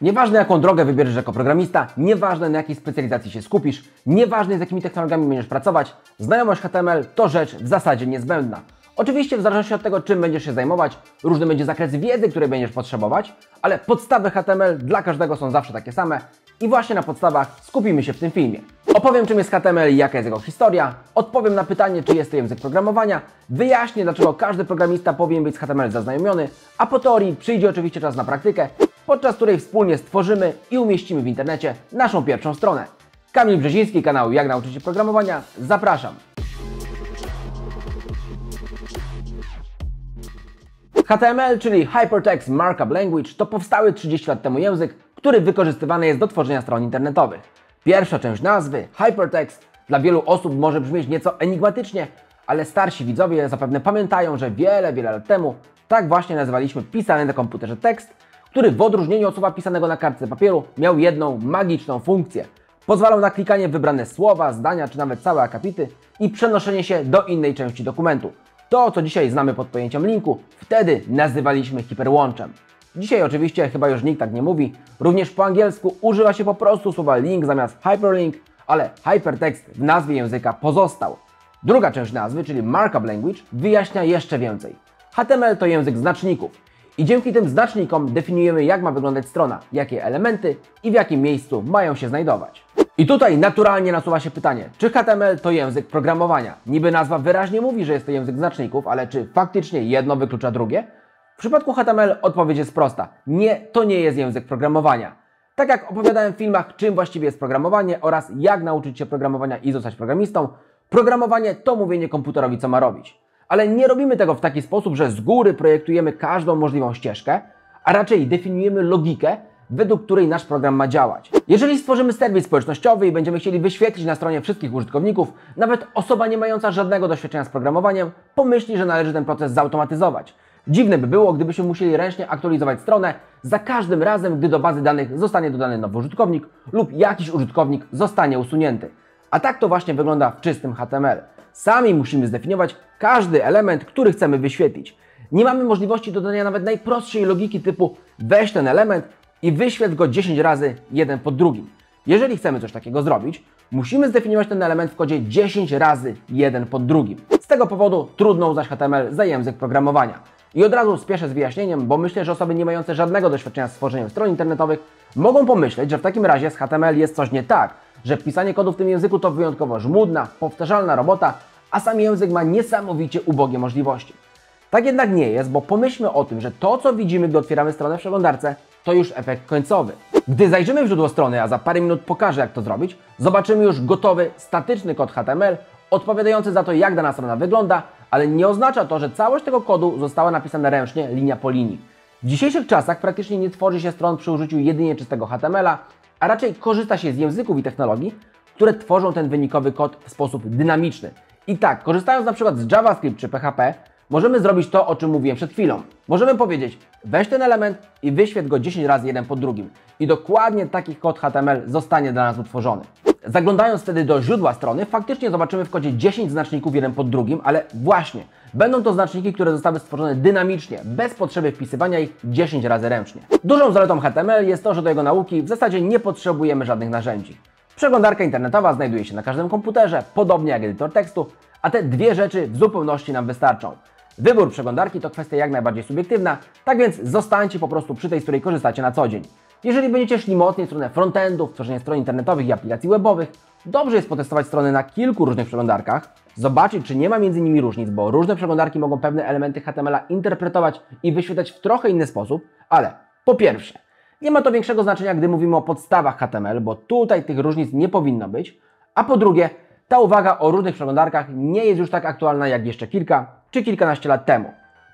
Nieważne jaką drogę wybierzesz jako programista, nieważne na jakiej specjalizacji się skupisz, nieważne z jakimi technologiami będziesz pracować, znajomość HTML to rzecz w zasadzie niezbędna. Oczywiście w zależności od tego, czym będziesz się zajmować, różny będzie zakres wiedzy, której będziesz potrzebować, ale podstawy HTML dla każdego są zawsze takie same i właśnie na podstawach skupimy się w tym filmie. Opowiem czym jest HTML i jaka jest jego historia, odpowiem na pytanie czy jest to język programowania, wyjaśnię dlaczego każdy programista powinien być z HTML zaznajomiony, a po teorii przyjdzie oczywiście czas na praktykę, podczas której wspólnie stworzymy i umieścimy w internecie naszą pierwszą stronę. Kamil Brzeziński, kanał Jak Nauczyć się Programowania, zapraszam. HTML, czyli Hypertext Markup Language, to powstały 30 lat temu język, który wykorzystywany jest do tworzenia stron internetowych. Pierwsza część nazwy, hypertext, dla wielu osób może brzmieć nieco enigmatycznie, ale starsi widzowie zapewne pamiętają, że wiele, wiele lat temu tak właśnie nazywaliśmy pisany na komputerze tekst, który w odróżnieniu od słowa pisanego na kartce papieru miał jedną magiczną funkcję. Pozwalał na klikanie wybrane słowa, zdania czy nawet całe akapity i przenoszenie się do innej części dokumentu. To, co dzisiaj znamy pod pojęciem linku, wtedy nazywaliśmy hiperłączem. Dzisiaj oczywiście chyba już nikt tak nie mówi. Również po angielsku używa się po prostu słowa link zamiast hyperlink, ale hypertekst w nazwie języka pozostał. Druga część nazwy, czyli markup language, wyjaśnia jeszcze więcej. HTML to język znaczników i dzięki tym znacznikom definiujemy jak ma wyglądać strona, jakie elementy i w jakim miejscu mają się znajdować. I tutaj naturalnie nasuwa się pytanie, czy HTML to język programowania? Niby nazwa wyraźnie mówi, że jest to język znaczników, ale czy faktycznie jedno wyklucza drugie? W przypadku HTML odpowiedź jest prosta. Nie, to nie jest język programowania. Tak jak opowiadałem w filmach, czym właściwie jest programowanie oraz jak nauczyć się programowania i zostać programistą, programowanie to mówienie komputerowi, co ma robić. Ale nie robimy tego w taki sposób, że z góry projektujemy każdą możliwą ścieżkę, a raczej definiujemy logikę, według której nasz program ma działać. Jeżeli stworzymy serwis społecznościowy i będziemy chcieli wyświetlić na stronie wszystkich użytkowników, nawet osoba nie mająca żadnego doświadczenia z programowaniem pomyśli, że należy ten proces zautomatyzować. Dziwne by było, gdybyśmy musieli ręcznie aktualizować stronę za każdym razem, gdy do bazy danych zostanie dodany nowy użytkownik lub jakiś użytkownik zostanie usunięty. A tak to właśnie wygląda w czystym HTML. Sami musimy zdefiniować każdy element, który chcemy wyświetlić. Nie mamy możliwości dodania nawet najprostszej logiki typu weź ten element i wyświetl go 10 razy jeden pod drugim. Jeżeli chcemy coś takiego zrobić, musimy zdefiniować ten element w kodzie 10 razy jeden pod drugim. Z tego powodu trudno uznać HTML za język programowania. I od razu spieszę z wyjaśnieniem, bo myślę, że osoby nie mające żadnego doświadczenia z tworzeniem stron internetowych mogą pomyśleć, że w takim razie z HTML jest coś nie tak, że wpisanie kodu w tym języku to wyjątkowo żmudna, powtarzalna robota, a sam język ma niesamowicie ubogie możliwości. Tak jednak nie jest, bo pomyślmy o tym, że to co widzimy, gdy otwieramy stronę w przeglądarce, to już efekt końcowy. Gdy zajrzymy w źródło strony, a za parę minut pokażę jak to zrobić, zobaczymy już gotowy, statyczny kod HTML, odpowiadający za to jak dana strona wygląda ale nie oznacza to, że całość tego kodu została napisana ręcznie, linia po linii. W dzisiejszych czasach praktycznie nie tworzy się stron przy użyciu jedynie czystego HTML-a, a raczej korzysta się z języków i technologii, które tworzą ten wynikowy kod w sposób dynamiczny. I tak, korzystając na przykład z JavaScript czy PHP, możemy zrobić to, o czym mówiłem przed chwilą. Możemy powiedzieć, weź ten element i wyświetl go 10 razy jeden po drugim. I dokładnie taki kod HTML zostanie dla nas utworzony. Zaglądając wtedy do źródła strony, faktycznie zobaczymy w kodzie 10 znaczników jeden pod drugim, ale właśnie, będą to znaczniki, które zostały stworzone dynamicznie, bez potrzeby wpisywania ich 10 razy ręcznie. Dużą zaletą HTML jest to, że do jego nauki w zasadzie nie potrzebujemy żadnych narzędzi. Przeglądarka internetowa znajduje się na każdym komputerze, podobnie jak edytor tekstu, a te dwie rzeczy w zupełności nam wystarczą. Wybór przeglądarki to kwestia jak najbardziej subiektywna, tak więc zostańcie po prostu przy tej, z której korzystacie na co dzień. Jeżeli będziecie szli mocniej w stronę frontendów, tworzenia stron internetowych i aplikacji webowych, dobrze jest potestować strony na kilku różnych przeglądarkach, zobaczyć czy nie ma między nimi różnic, bo różne przeglądarki mogą pewne elementy HTML-a interpretować i wyświetlać w trochę inny sposób, ale po pierwsze, nie ma to większego znaczenia, gdy mówimy o podstawach HTML, bo tutaj tych różnic nie powinno być, a po drugie, ta uwaga o różnych przeglądarkach nie jest już tak aktualna jak jeszcze kilka czy kilkanaście lat temu.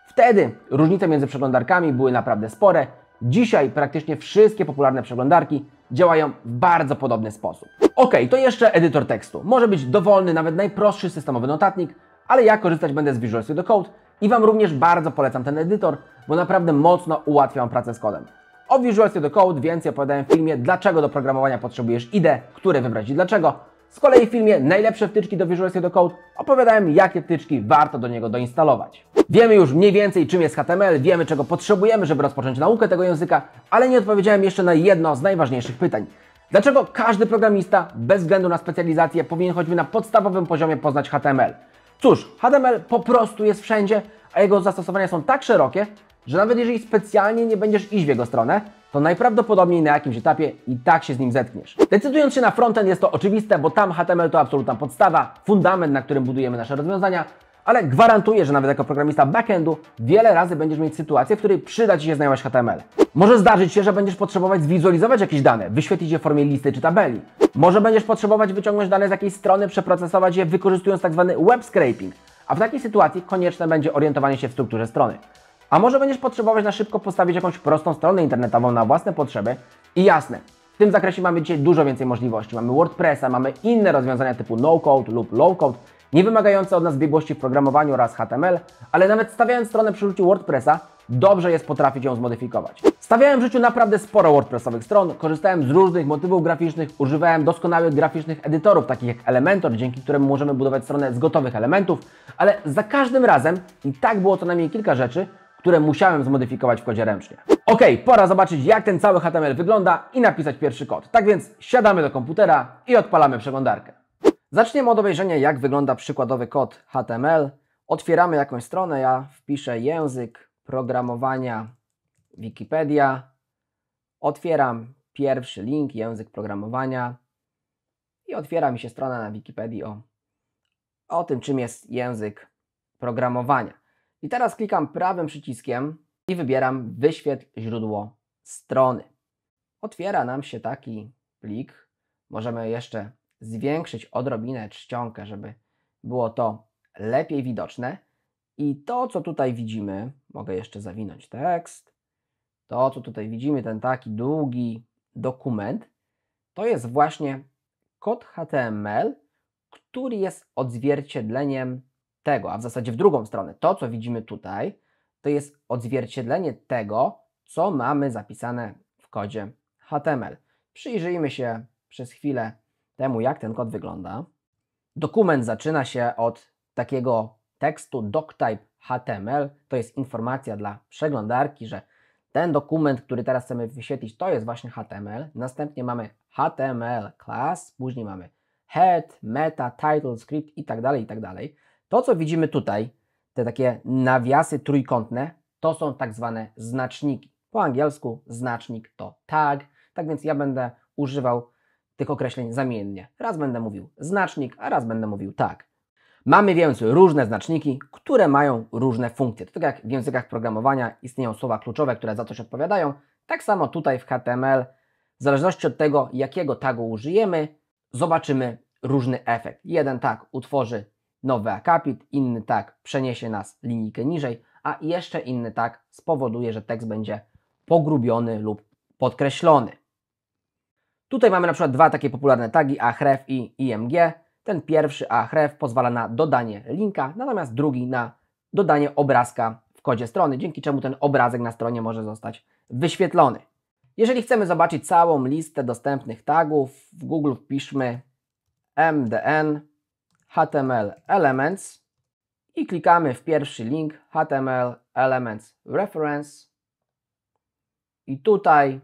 Wtedy różnice między przeglądarkami były naprawdę spore Dzisiaj praktycznie wszystkie popularne przeglądarki działają w bardzo podobny sposób. Ok, to jeszcze edytor tekstu. Może być dowolny, nawet najprostszy systemowy notatnik, ale ja korzystać będę z Visual Studio Code i Wam również bardzo polecam ten edytor, bo naprawdę mocno ułatwia Wam pracę z kodem. O Visual Studio Code więcej opowiadałem w filmie, dlaczego do programowania potrzebujesz IDE, które wybrać i dlaczego, z kolei w filmie Najlepsze wtyczki do Visual Studio Code opowiadałem, jakie wtyczki warto do niego doinstalować. Wiemy już mniej więcej, czym jest HTML, wiemy, czego potrzebujemy, żeby rozpocząć naukę tego języka, ale nie odpowiedziałem jeszcze na jedno z najważniejszych pytań. Dlaczego każdy programista, bez względu na specjalizację, powinien choćby na podstawowym poziomie poznać HTML? Cóż, HTML po prostu jest wszędzie, a jego zastosowania są tak szerokie, że nawet jeżeli specjalnie nie będziesz iść w jego stronę, to najprawdopodobniej na jakimś etapie i tak się z nim zetkniesz. Decydując się na frontend jest to oczywiste, bo tam HTML to absolutna podstawa, fundament, na którym budujemy nasze rozwiązania, ale gwarantuję, że nawet jako programista backendu wiele razy będziesz mieć sytuację, w której przyda Ci się znajomość HTML. Może zdarzyć się, że będziesz potrzebować zwizualizować jakieś dane, wyświetlić je w formie listy czy tabeli. Może będziesz potrzebować wyciągnąć dane z jakiejś strony, przeprocesować je wykorzystując tzw. Tak web scraping, a w takiej sytuacji konieczne będzie orientowanie się w strukturze strony. A może będziesz potrzebować na szybko postawić jakąś prostą stronę internetową na własne potrzeby? I jasne, w tym zakresie mamy dzisiaj dużo więcej możliwości. Mamy WordPressa, mamy inne rozwiązania typu no-code lub low-code, nie wymagające od nas biegłości w programowaniu oraz HTML, ale nawet stawiając stronę przy użyciu WordPressa, dobrze jest potrafić ją zmodyfikować. Stawiałem w życiu naprawdę sporo WordPressowych stron, korzystałem z różnych motywów graficznych, używałem doskonałych graficznych edytorów, takich jak Elementor, dzięki któremu możemy budować stronę z gotowych elementów, ale za każdym razem, i tak było co najmniej kilka rzeczy, które musiałem zmodyfikować w kodzie ręcznie. Ok, pora zobaczyć jak ten cały HTML wygląda i napisać pierwszy kod. Tak więc siadamy do komputera i odpalamy przeglądarkę. Zaczniemy od obejrzenia jak wygląda przykładowy kod HTML. Otwieramy jakąś stronę, ja wpiszę język programowania Wikipedia. Otwieram pierwszy link, język programowania i otwiera mi się strona na Wikipedii o, o tym, czym jest język programowania. I teraz klikam prawym przyciskiem i wybieram wyświetl źródło strony. Otwiera nam się taki plik. Możemy jeszcze zwiększyć odrobinę czcionkę, żeby było to lepiej widoczne. I to, co tutaj widzimy, mogę jeszcze zawinąć tekst. To, co tutaj widzimy, ten taki długi dokument, to jest właśnie kod HTML, który jest odzwierciedleniem tego, a w zasadzie w drugą stronę. To, co widzimy tutaj, to jest odzwierciedlenie tego, co mamy zapisane w kodzie HTML. Przyjrzyjmy się przez chwilę temu, jak ten kod wygląda. Dokument zaczyna się od takiego tekstu doctype HTML. To jest informacja dla przeglądarki, że ten dokument, który teraz chcemy wyświetlić, to jest właśnie HTML. Następnie mamy HTML class, później mamy head, meta, title, script i tak dalej, i tak dalej. To, co widzimy tutaj, te takie nawiasy trójkątne, to są tak zwane znaczniki. Po angielsku znacznik to tag, tak więc ja będę używał tych określeń zamiennie. Raz będę mówił znacznik, a raz będę mówił tag. Mamy więc różne znaczniki, które mają różne funkcje. To tak jak w językach programowania istnieją słowa kluczowe, które za coś odpowiadają, tak samo tutaj w HTML, w zależności od tego, jakiego tagu użyjemy, zobaczymy różny efekt. Jeden tag utworzy nowy akapit, inny tak przeniesie nas linijkę niżej, a jeszcze inny tak spowoduje, że tekst będzie pogrubiony lub podkreślony. Tutaj mamy na przykład dwa takie popularne tagi ahref i img. Ten pierwszy ahref pozwala na dodanie linka, natomiast drugi na dodanie obrazka w kodzie strony, dzięki czemu ten obrazek na stronie może zostać wyświetlony. Jeżeli chcemy zobaczyć całą listę dostępnych tagów, w Google wpiszmy mdn HTML Elements i klikamy w pierwszy link HTML Elements Reference i tutaj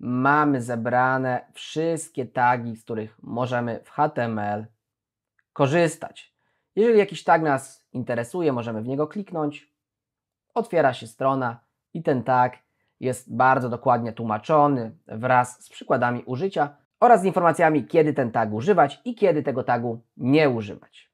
mamy zebrane wszystkie tagi, z których możemy w HTML korzystać. Jeżeli jakiś tag nas interesuje, możemy w niego kliknąć, otwiera się strona i ten tag jest bardzo dokładnie tłumaczony wraz z przykładami użycia, oraz z informacjami, kiedy ten tag używać i kiedy tego tagu nie używać.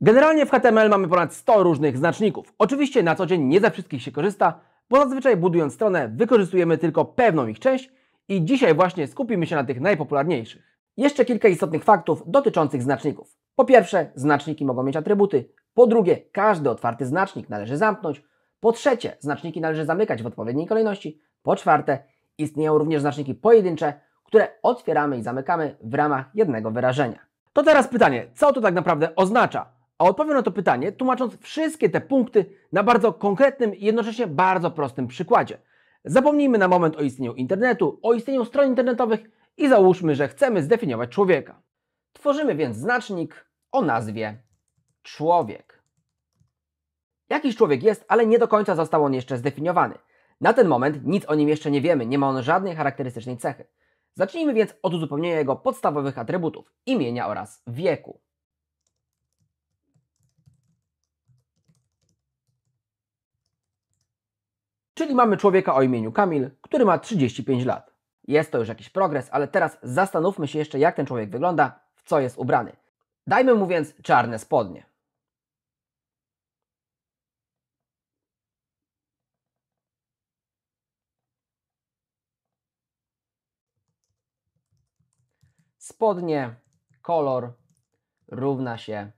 Generalnie w HTML mamy ponad 100 różnych znaczników. Oczywiście na co dzień nie ze wszystkich się korzysta, bo zazwyczaj budując stronę wykorzystujemy tylko pewną ich część i dzisiaj właśnie skupimy się na tych najpopularniejszych. Jeszcze kilka istotnych faktów dotyczących znaczników. Po pierwsze, znaczniki mogą mieć atrybuty. Po drugie, każdy otwarty znacznik należy zamknąć. Po trzecie, znaczniki należy zamykać w odpowiedniej kolejności. Po czwarte, istnieją również znaczniki pojedyncze, które otwieramy i zamykamy w ramach jednego wyrażenia. To teraz pytanie, co to tak naprawdę oznacza? A odpowiem na to pytanie, tłumacząc wszystkie te punkty na bardzo konkretnym i jednocześnie bardzo prostym przykładzie. Zapomnijmy na moment o istnieniu internetu, o istnieniu stron internetowych i załóżmy, że chcemy zdefiniować człowieka. Tworzymy więc znacznik o nazwie człowiek. Jakiś człowiek jest, ale nie do końca został on jeszcze zdefiniowany. Na ten moment nic o nim jeszcze nie wiemy, nie ma on żadnej charakterystycznej cechy. Zacznijmy więc od uzupełnienia jego podstawowych atrybutów imienia oraz wieku. Czyli mamy człowieka o imieniu Kamil, który ma 35 lat. Jest to już jakiś progres, ale teraz zastanówmy się jeszcze, jak ten człowiek wygląda, w co jest ubrany. Dajmy mu więc czarne spodnie. spodnie, kolor równa się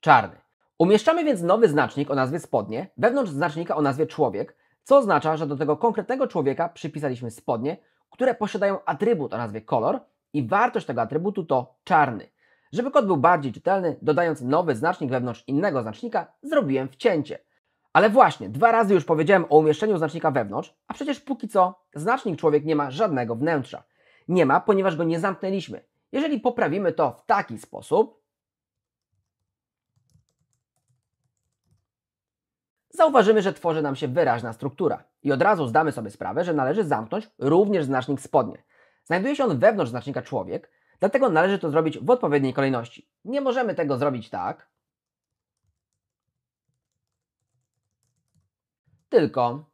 czarny. Umieszczamy więc nowy znacznik o nazwie spodnie wewnątrz znacznika o nazwie człowiek, co oznacza, że do tego konkretnego człowieka przypisaliśmy spodnie, które posiadają atrybut o nazwie kolor i wartość tego atrybutu to czarny. Żeby kod był bardziej czytelny, dodając nowy znacznik wewnątrz innego znacznika, zrobiłem wcięcie. Ale właśnie, dwa razy już powiedziałem o umieszczeniu znacznika wewnątrz, a przecież póki co znacznik człowiek nie ma żadnego wnętrza. Nie ma, ponieważ go nie zamknęliśmy. Jeżeli poprawimy to w taki sposób, zauważymy, że tworzy nam się wyraźna struktura. I od razu zdamy sobie sprawę, że należy zamknąć również znacznik spodnie. Znajduje się on wewnątrz znacznika człowiek, dlatego należy to zrobić w odpowiedniej kolejności. Nie możemy tego zrobić tak, tylko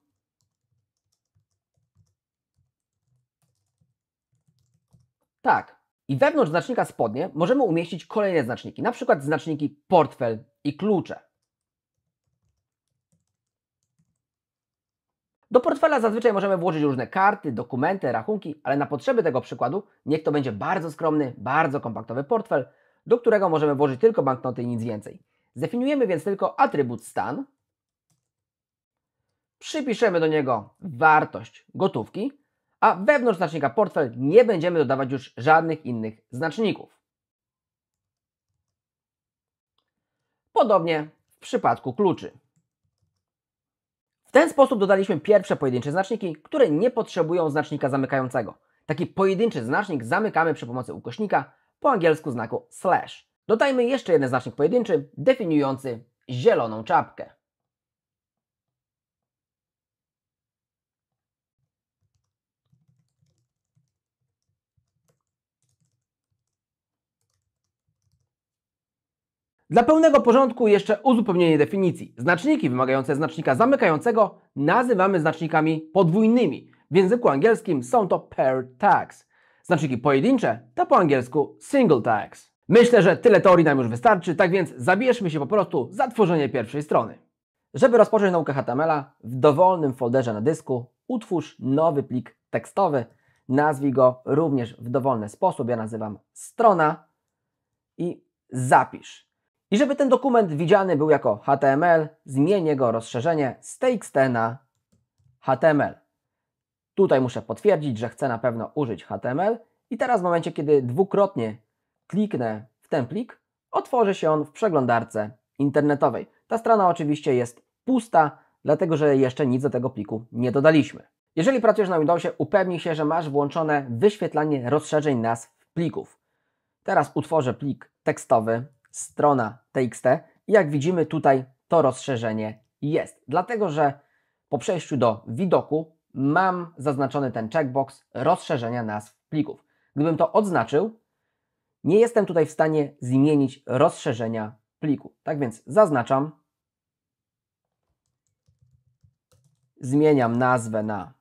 tak. I wewnątrz znacznika spodnie możemy umieścić kolejne znaczniki, na przykład znaczniki portfel i klucze. Do portfela zazwyczaj możemy włożyć różne karty, dokumenty, rachunki, ale na potrzeby tego przykładu niech to będzie bardzo skromny, bardzo kompaktowy portfel, do którego możemy włożyć tylko banknoty i nic więcej. Zdefiniujemy więc tylko atrybut stan, przypiszemy do niego wartość gotówki a wewnątrz znacznika portfel nie będziemy dodawać już żadnych innych znaczników. Podobnie w przypadku kluczy. W ten sposób dodaliśmy pierwsze pojedyncze znaczniki, które nie potrzebują znacznika zamykającego. Taki pojedynczy znacznik zamykamy przy pomocy ukośnika, po angielsku znaku slash. Dodajmy jeszcze jeden znacznik pojedynczy, definiujący zieloną czapkę. Dla pełnego porządku jeszcze uzupełnienie definicji. Znaczniki wymagające znacznika zamykającego nazywamy znacznikami podwójnymi. W języku angielskim są to pair tags. Znaczniki pojedyncze to po angielsku single tags. Myślę, że tyle teorii nam już wystarczy, tak więc zabierzmy się po prostu za tworzenie pierwszej strony. Żeby rozpocząć naukę html a w dowolnym folderze na dysku utwórz nowy plik tekstowy. Nazwij go również w dowolny sposób. Ja nazywam strona i zapisz. I żeby ten dokument widziany był jako HTML, zmienię jego rozszerzenie z TXT na HTML. Tutaj muszę potwierdzić, że chcę na pewno użyć HTML i teraz w momencie, kiedy dwukrotnie kliknę w ten plik, otworzy się on w przeglądarce internetowej. Ta strona oczywiście jest pusta, dlatego że jeszcze nic do tego pliku nie dodaliśmy. Jeżeli pracujesz na Windowsie, upewnij się, że masz włączone wyświetlanie rozszerzeń nazw plików. Teraz utworzę plik tekstowy strona TXT. I jak widzimy tutaj to rozszerzenie jest, dlatego że po przejściu do widoku mam zaznaczony ten checkbox rozszerzenia nazw plików. Gdybym to odznaczył, nie jestem tutaj w stanie zmienić rozszerzenia pliku. Tak więc zaznaczam, zmieniam nazwę na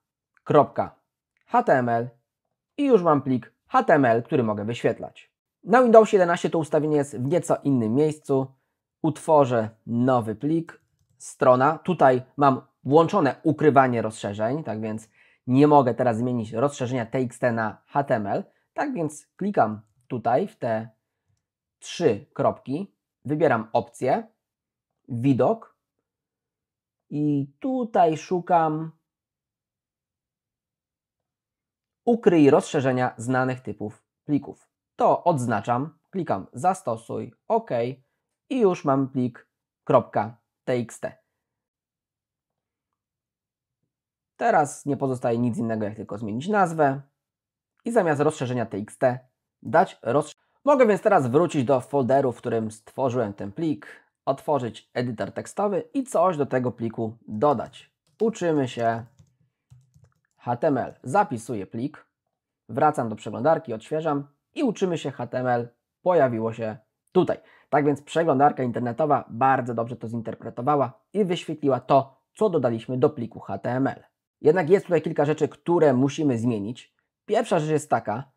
.html i już mam plik HTML, który mogę wyświetlać. Na Windows 11 to ustawienie jest w nieco innym miejscu. Utworzę nowy plik, strona. Tutaj mam włączone ukrywanie rozszerzeń, tak więc nie mogę teraz zmienić rozszerzenia TXT na HTML. Tak więc klikam tutaj w te trzy kropki, wybieram opcję, widok i tutaj szukam ukryj rozszerzenia znanych typów plików to odznaczam, klikam zastosuj, OK i już mam plik .txt. Teraz nie pozostaje nic innego, jak tylko zmienić nazwę i zamiast rozszerzenia txt dać rozszerzenie. Mogę więc teraz wrócić do folderu, w którym stworzyłem ten plik, otworzyć edytor tekstowy i coś do tego pliku dodać. Uczymy się HTML. Zapisuję plik, wracam do przeglądarki, odświeżam i uczymy się HTML pojawiło się tutaj. Tak więc przeglądarka internetowa bardzo dobrze to zinterpretowała i wyświetliła to, co dodaliśmy do pliku HTML. Jednak jest tutaj kilka rzeczy, które musimy zmienić. Pierwsza rzecz jest taka,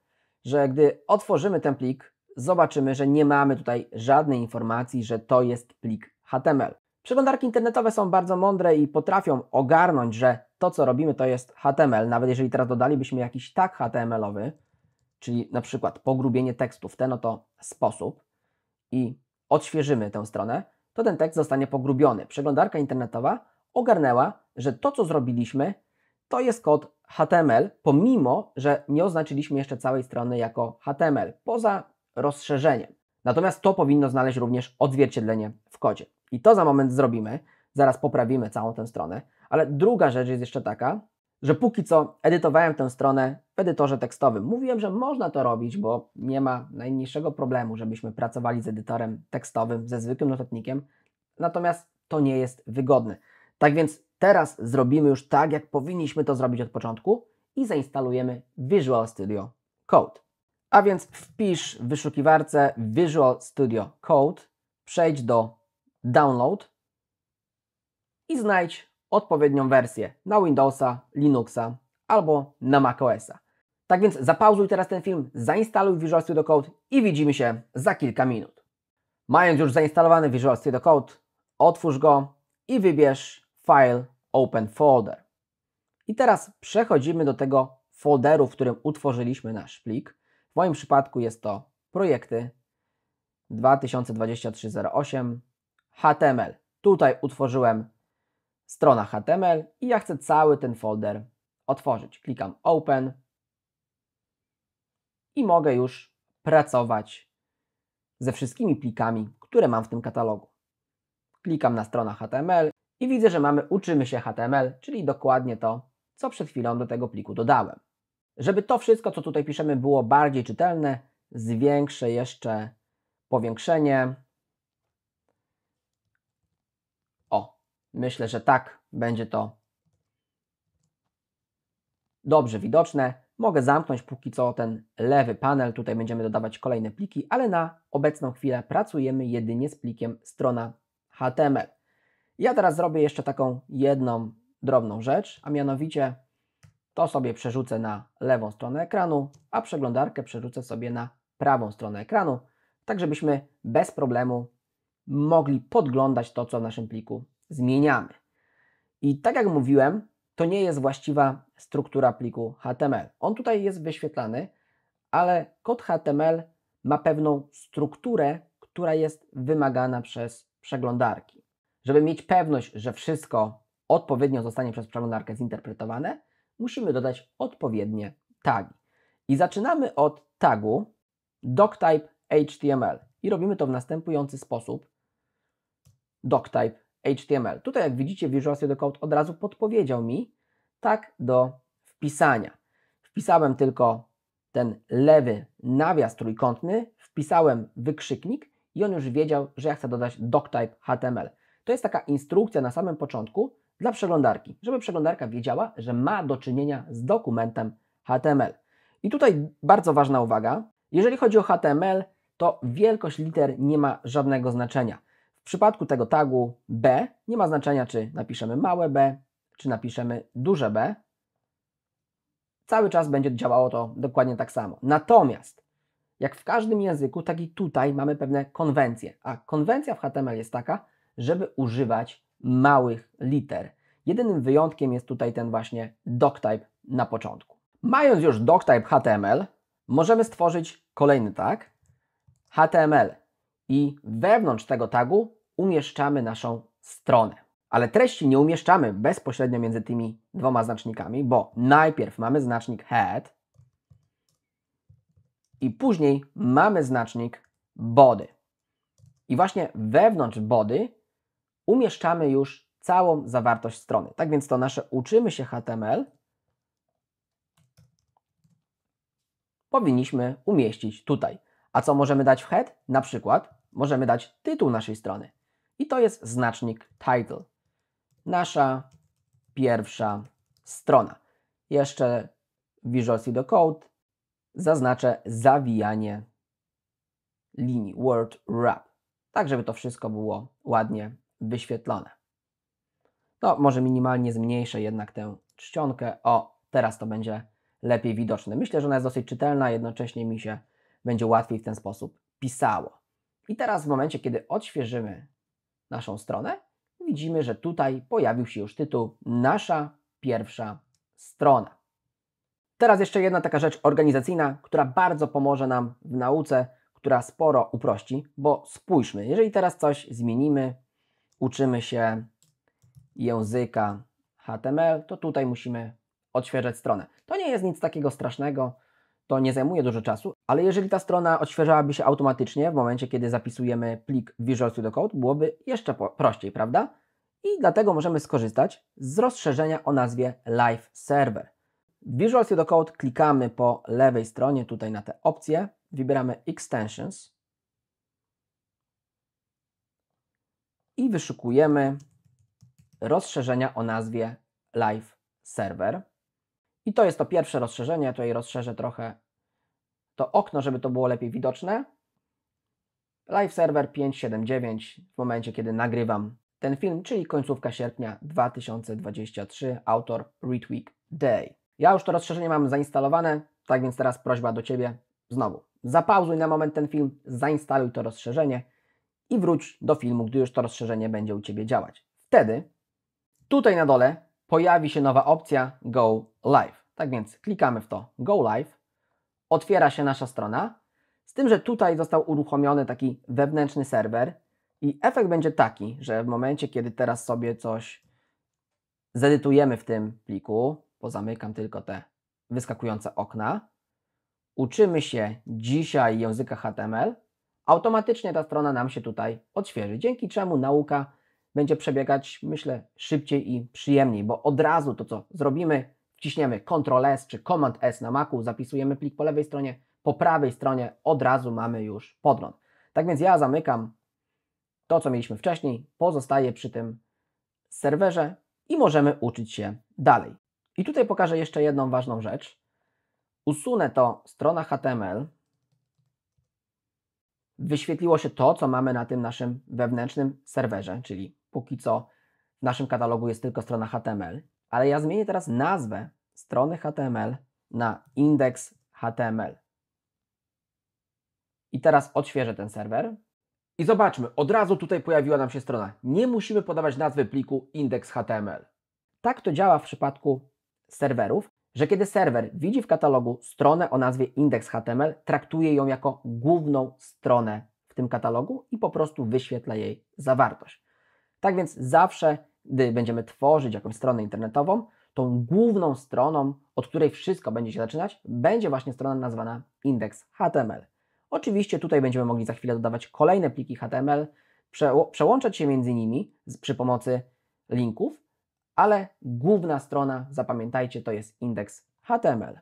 że gdy otworzymy ten plik, zobaczymy, że nie mamy tutaj żadnej informacji, że to jest plik HTML. Przeglądarki internetowe są bardzo mądre i potrafią ogarnąć, że to, co robimy, to jest HTML. Nawet jeżeli teraz dodalibyśmy jakiś tak HTMLowy, czyli na przykład pogrubienie tekstu w ten oto sposób i odświeżymy tę stronę, to ten tekst zostanie pogrubiony. Przeglądarka internetowa ogarnęła, że to, co zrobiliśmy, to jest kod HTML, pomimo, że nie oznaczyliśmy jeszcze całej strony jako HTML, poza rozszerzeniem. Natomiast to powinno znaleźć również odzwierciedlenie w kodzie. I to za moment zrobimy, zaraz poprawimy całą tę stronę, ale druga rzecz jest jeszcze taka, że póki co edytowałem tę stronę w edytorze tekstowym. Mówiłem, że można to robić, bo nie ma najmniejszego problemu, żebyśmy pracowali z edytorem tekstowym, ze zwykłym notatnikiem, natomiast to nie jest wygodne. Tak więc teraz zrobimy już tak, jak powinniśmy to zrobić od początku i zainstalujemy Visual Studio Code. A więc wpisz w wyszukiwarce Visual Studio Code, przejdź do Download i znajdź odpowiednią wersję na Windowsa, Linuxa albo na macOSa. Tak więc zapauzuj teraz ten film, zainstaluj Visual Studio Code i widzimy się za kilka minut. Mając już zainstalowany Visual Studio Code, otwórz go i wybierz File Open Folder. I teraz przechodzimy do tego folderu, w którym utworzyliśmy nasz plik. W moim przypadku jest to projekty 202308 HTML. Tutaj utworzyłem strona HTML i ja chcę cały ten folder otworzyć. Klikam Open i mogę już pracować ze wszystkimi plikami, które mam w tym katalogu. Klikam na stronę HTML i widzę, że mamy Uczymy się HTML, czyli dokładnie to, co przed chwilą do tego pliku dodałem. Żeby to wszystko, co tutaj piszemy, było bardziej czytelne, zwiększę jeszcze powiększenie, Myślę, że tak, będzie to dobrze widoczne. Mogę zamknąć póki co ten lewy panel, tutaj będziemy dodawać kolejne pliki, ale na obecną chwilę pracujemy jedynie z plikiem strona HTML. Ja teraz zrobię jeszcze taką jedną drobną rzecz, a mianowicie to sobie przerzucę na lewą stronę ekranu, a przeglądarkę przerzucę sobie na prawą stronę ekranu, tak żebyśmy bez problemu mogli podglądać to, co w naszym pliku zmieniamy. I tak jak mówiłem, to nie jest właściwa struktura pliku HTML. On tutaj jest wyświetlany, ale kod HTML ma pewną strukturę, która jest wymagana przez przeglądarki. Żeby mieć pewność, że wszystko odpowiednio zostanie przez przeglądarkę zinterpretowane, musimy dodać odpowiednie tagi. I zaczynamy od tagu doctype HTML i robimy to w następujący sposób. doctype HTML. Tutaj jak widzicie Visual Studio Code od razu podpowiedział mi tak do wpisania. Wpisałem tylko ten lewy nawias trójkątny, wpisałem wykrzyknik i on już wiedział, że ja chcę dodać doctype HTML. To jest taka instrukcja na samym początku dla przeglądarki, żeby przeglądarka wiedziała, że ma do czynienia z dokumentem HTML. I tutaj bardzo ważna uwaga. Jeżeli chodzi o HTML, to wielkość liter nie ma żadnego znaczenia. W przypadku tego tagu B nie ma znaczenia, czy napiszemy małe b, czy napiszemy duże b. Cały czas będzie działało to dokładnie tak samo. Natomiast, jak w każdym języku, tak i tutaj mamy pewne konwencje. A konwencja w HTML jest taka, żeby używać małych liter. Jedynym wyjątkiem jest tutaj ten właśnie doctype na początku. Mając już doctype HTML, możemy stworzyć kolejny tag HTML i wewnątrz tego tagu umieszczamy naszą stronę. Ale treści nie umieszczamy bezpośrednio między tymi dwoma znacznikami, bo najpierw mamy znacznik head i później mamy znacznik body. I właśnie wewnątrz body umieszczamy już całą zawartość strony. Tak więc to nasze uczymy się HTML powinniśmy umieścić tutaj. A co możemy dać w head? Na przykład możemy dać tytuł naszej strony. I to jest znacznik title. Nasza pierwsza strona. Jeszcze w Visual Studio Code zaznaczę zawijanie linii word wrap, tak żeby to wszystko było ładnie wyświetlone. No, może minimalnie zmniejszę jednak tę czcionkę. O, teraz to będzie lepiej widoczne. Myślę, że ona jest dosyć czytelna, jednocześnie mi się będzie łatwiej w ten sposób pisało. I teraz w momencie, kiedy odświeżymy naszą stronę, widzimy, że tutaj pojawił się już tytuł Nasza pierwsza strona. Teraz jeszcze jedna taka rzecz organizacyjna, która bardzo pomoże nam w nauce, która sporo uprości, bo spójrzmy, jeżeli teraz coś zmienimy, uczymy się języka HTML, to tutaj musimy odświeżać stronę. To nie jest nic takiego strasznego, to nie zajmuje dużo czasu, ale jeżeli ta strona odświeżałaby się automatycznie w momencie, kiedy zapisujemy plik Visual Studio Code, byłoby jeszcze prościej, prawda? I dlatego możemy skorzystać z rozszerzenia o nazwie Live Server. W Visual Studio Code klikamy po lewej stronie, tutaj na te opcje, wybieramy Extensions i wyszukujemy rozszerzenia o nazwie Live Server. I to jest to pierwsze rozszerzenie, tutaj rozszerzę trochę to okno, żeby to było lepiej widoczne, Live Server 579 w momencie, kiedy nagrywam ten film, czyli końcówka sierpnia 2023, autor Retweak Day. Ja już to rozszerzenie mam zainstalowane, tak więc teraz prośba do Ciebie znowu. Zapauzuj na moment ten film, zainstaluj to rozszerzenie i wróć do filmu, gdy już to rozszerzenie będzie u Ciebie działać. Wtedy tutaj na dole pojawi się nowa opcja Go Live. Tak więc klikamy w to Go Live otwiera się nasza strona, z tym, że tutaj został uruchomiony taki wewnętrzny serwer i efekt będzie taki, że w momencie, kiedy teraz sobie coś zedytujemy w tym pliku, pozamykam tylko te wyskakujące okna, uczymy się dzisiaj języka HTML, automatycznie ta strona nam się tutaj odświeży, dzięki czemu nauka będzie przebiegać, myślę, szybciej i przyjemniej, bo od razu to, co zrobimy Ciśniemy Ctrl S czy Command S na Macu, zapisujemy plik po lewej stronie, po prawej stronie od razu mamy już podgląd. Tak więc ja zamykam to, co mieliśmy wcześniej, pozostaje przy tym serwerze i możemy uczyć się dalej. I tutaj pokażę jeszcze jedną ważną rzecz. Usunę to strona HTML. Wyświetliło się to, co mamy na tym naszym wewnętrznym serwerze, czyli póki co w naszym katalogu jest tylko strona HTML ale ja zmienię teraz nazwę strony HTML na indeks HTML. I teraz odświeżę ten serwer. I zobaczmy, od razu tutaj pojawiła nam się strona. Nie musimy podawać nazwy pliku index.html. HTML. Tak to działa w przypadku serwerów, że kiedy serwer widzi w katalogu stronę o nazwie index.html, HTML, traktuje ją jako główną stronę w tym katalogu i po prostu wyświetla jej zawartość. Tak więc zawsze gdy będziemy tworzyć jakąś stronę internetową, tą główną stroną, od której wszystko będzie się zaczynać, będzie właśnie strona nazwana index.html. Oczywiście tutaj będziemy mogli za chwilę dodawać kolejne pliki HTML, przełączać się między nimi przy pomocy linków, ale główna strona, zapamiętajcie, to jest index.html.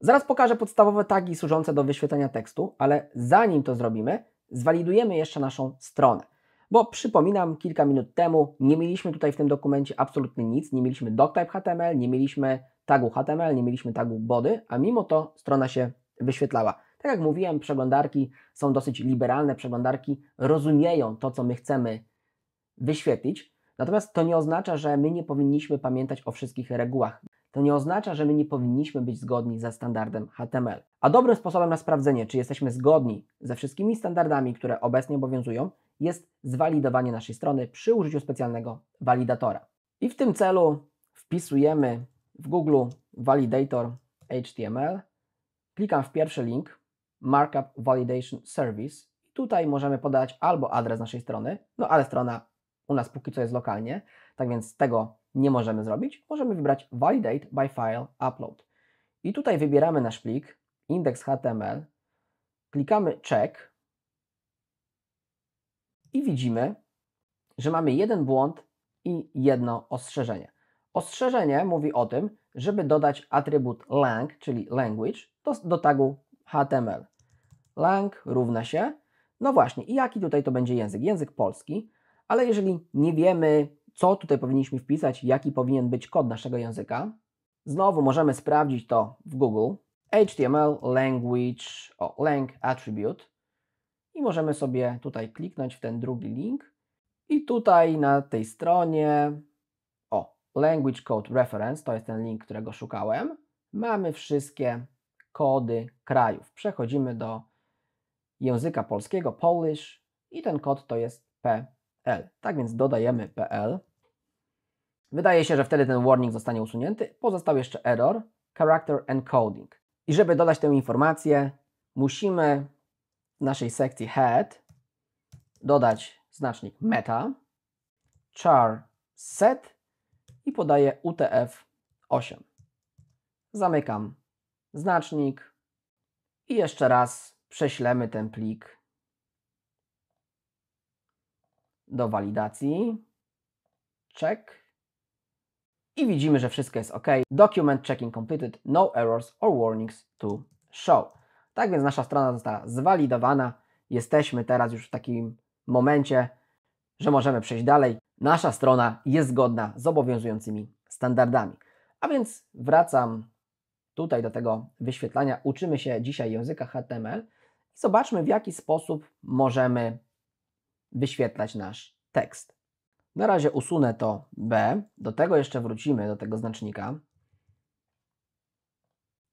Zaraz pokażę podstawowe tagi służące do wyświetlenia tekstu, ale zanim to zrobimy, zwalidujemy jeszcze naszą stronę. Bo przypominam, kilka minut temu nie mieliśmy tutaj w tym dokumencie absolutnie nic, nie mieliśmy doctype HTML, nie mieliśmy tagu HTML, nie mieliśmy tagu body, a mimo to strona się wyświetlała. Tak jak mówiłem, przeglądarki są dosyć liberalne, przeglądarki rozumieją to, co my chcemy wyświetlić, natomiast to nie oznacza, że my nie powinniśmy pamiętać o wszystkich regułach. To nie oznacza, że my nie powinniśmy być zgodni ze standardem HTML. A dobrym sposobem na sprawdzenie, czy jesteśmy zgodni ze wszystkimi standardami, które obecnie obowiązują, jest zwalidowanie naszej strony przy użyciu specjalnego walidatora. I w tym celu wpisujemy w Google Validator HTML, klikam w pierwszy link Markup Validation Service. Tutaj możemy podać albo adres naszej strony, no ale strona u nas póki co jest lokalnie, tak więc tego nie możemy zrobić. Możemy wybrać Validate by File Upload. I tutaj wybieramy nasz plik index.html, klikamy check, i widzimy, że mamy jeden błąd i jedno ostrzeżenie. Ostrzeżenie mówi o tym, żeby dodać atrybut lang, czyli language, do, do tagu HTML. Lang równa się, no właśnie, i jaki tutaj to będzie język? Język polski, ale jeżeli nie wiemy, co tutaj powinniśmy wpisać, jaki powinien być kod naszego języka, znowu możemy sprawdzić to w Google. HTML language, o, lang attribute i możemy sobie tutaj kliknąć w ten drugi link i tutaj na tej stronie o Language Code Reference, to jest ten link, którego szukałem, mamy wszystkie kody krajów. Przechodzimy do języka polskiego Polish i ten kod to jest PL. Tak więc dodajemy PL. Wydaje się, że wtedy ten warning zostanie usunięty. Pozostał jeszcze error, character encoding. I żeby dodać tę informację, musimy naszej sekcji head dodać znacznik meta, char set i podaję UTF-8. Zamykam znacznik i jeszcze raz prześlemy ten plik do walidacji. Check. I widzimy, że wszystko jest ok. Document checking completed. No errors or warnings to show. Tak więc nasza strona została zwalidowana. Jesteśmy teraz już w takim momencie, że możemy przejść dalej. Nasza strona jest zgodna z obowiązującymi standardami. A więc wracam tutaj do tego wyświetlania. Uczymy się dzisiaj języka HTML i zobaczmy, w jaki sposób możemy wyświetlać nasz tekst. Na razie usunę to B, do tego jeszcze wrócimy, do tego znacznika,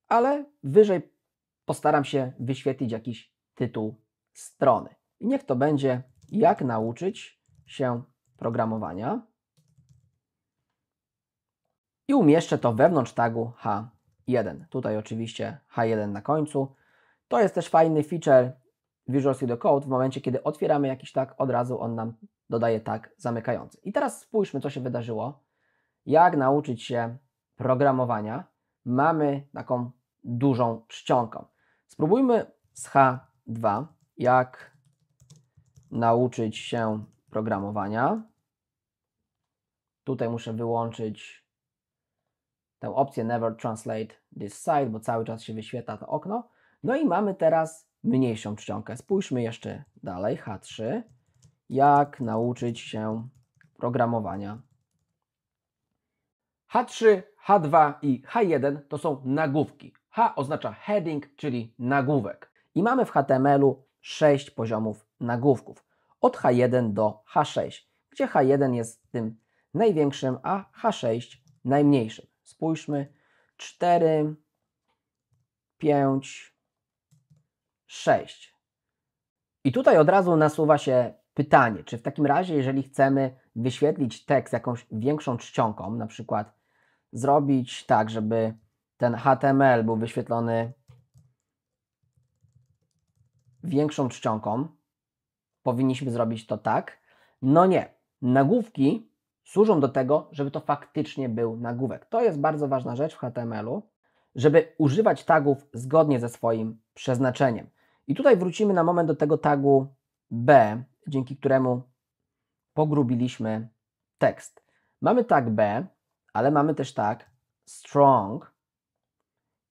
ale wyżej postaram się wyświetlić jakiś tytuł strony. I niech to będzie jak nauczyć się programowania. I umieszczę to wewnątrz tagu H1. Tutaj oczywiście H1 na końcu. To jest też fajny feature Visual Studio Code. W momencie, kiedy otwieramy jakiś tak od razu on nam dodaje tak zamykający. I teraz spójrzmy, co się wydarzyło. Jak nauczyć się programowania. Mamy taką dużą czcionką. Spróbujmy z H2, jak nauczyć się programowania. Tutaj muszę wyłączyć tę opcję Never Translate This Site, bo cały czas się wyświetla to okno. No i mamy teraz mniejszą czcionkę. Spójrzmy jeszcze dalej, H3. Jak nauczyć się programowania. H3, H2 i H1 to są nagłówki. H oznacza heading, czyli nagłówek. I mamy w HTML-u 6 poziomów nagłówków. Od H1 do H6, gdzie H1 jest tym największym, a H6 najmniejszym. Spójrzmy. 4, 5, 6. I tutaj od razu nasuwa się pytanie, czy w takim razie, jeżeli chcemy wyświetlić tekst jakąś większą czcionką, na przykład zrobić tak, żeby ten HTML był wyświetlony większą czcionką. Powinniśmy zrobić to tak. No nie. Nagłówki służą do tego, żeby to faktycznie był nagłówek. To jest bardzo ważna rzecz w HTML-u, żeby używać tagów zgodnie ze swoim przeznaczeniem. I tutaj wrócimy na moment do tego tagu B, dzięki któremu pogrubiliśmy tekst. Mamy tag B, ale mamy też tag strong,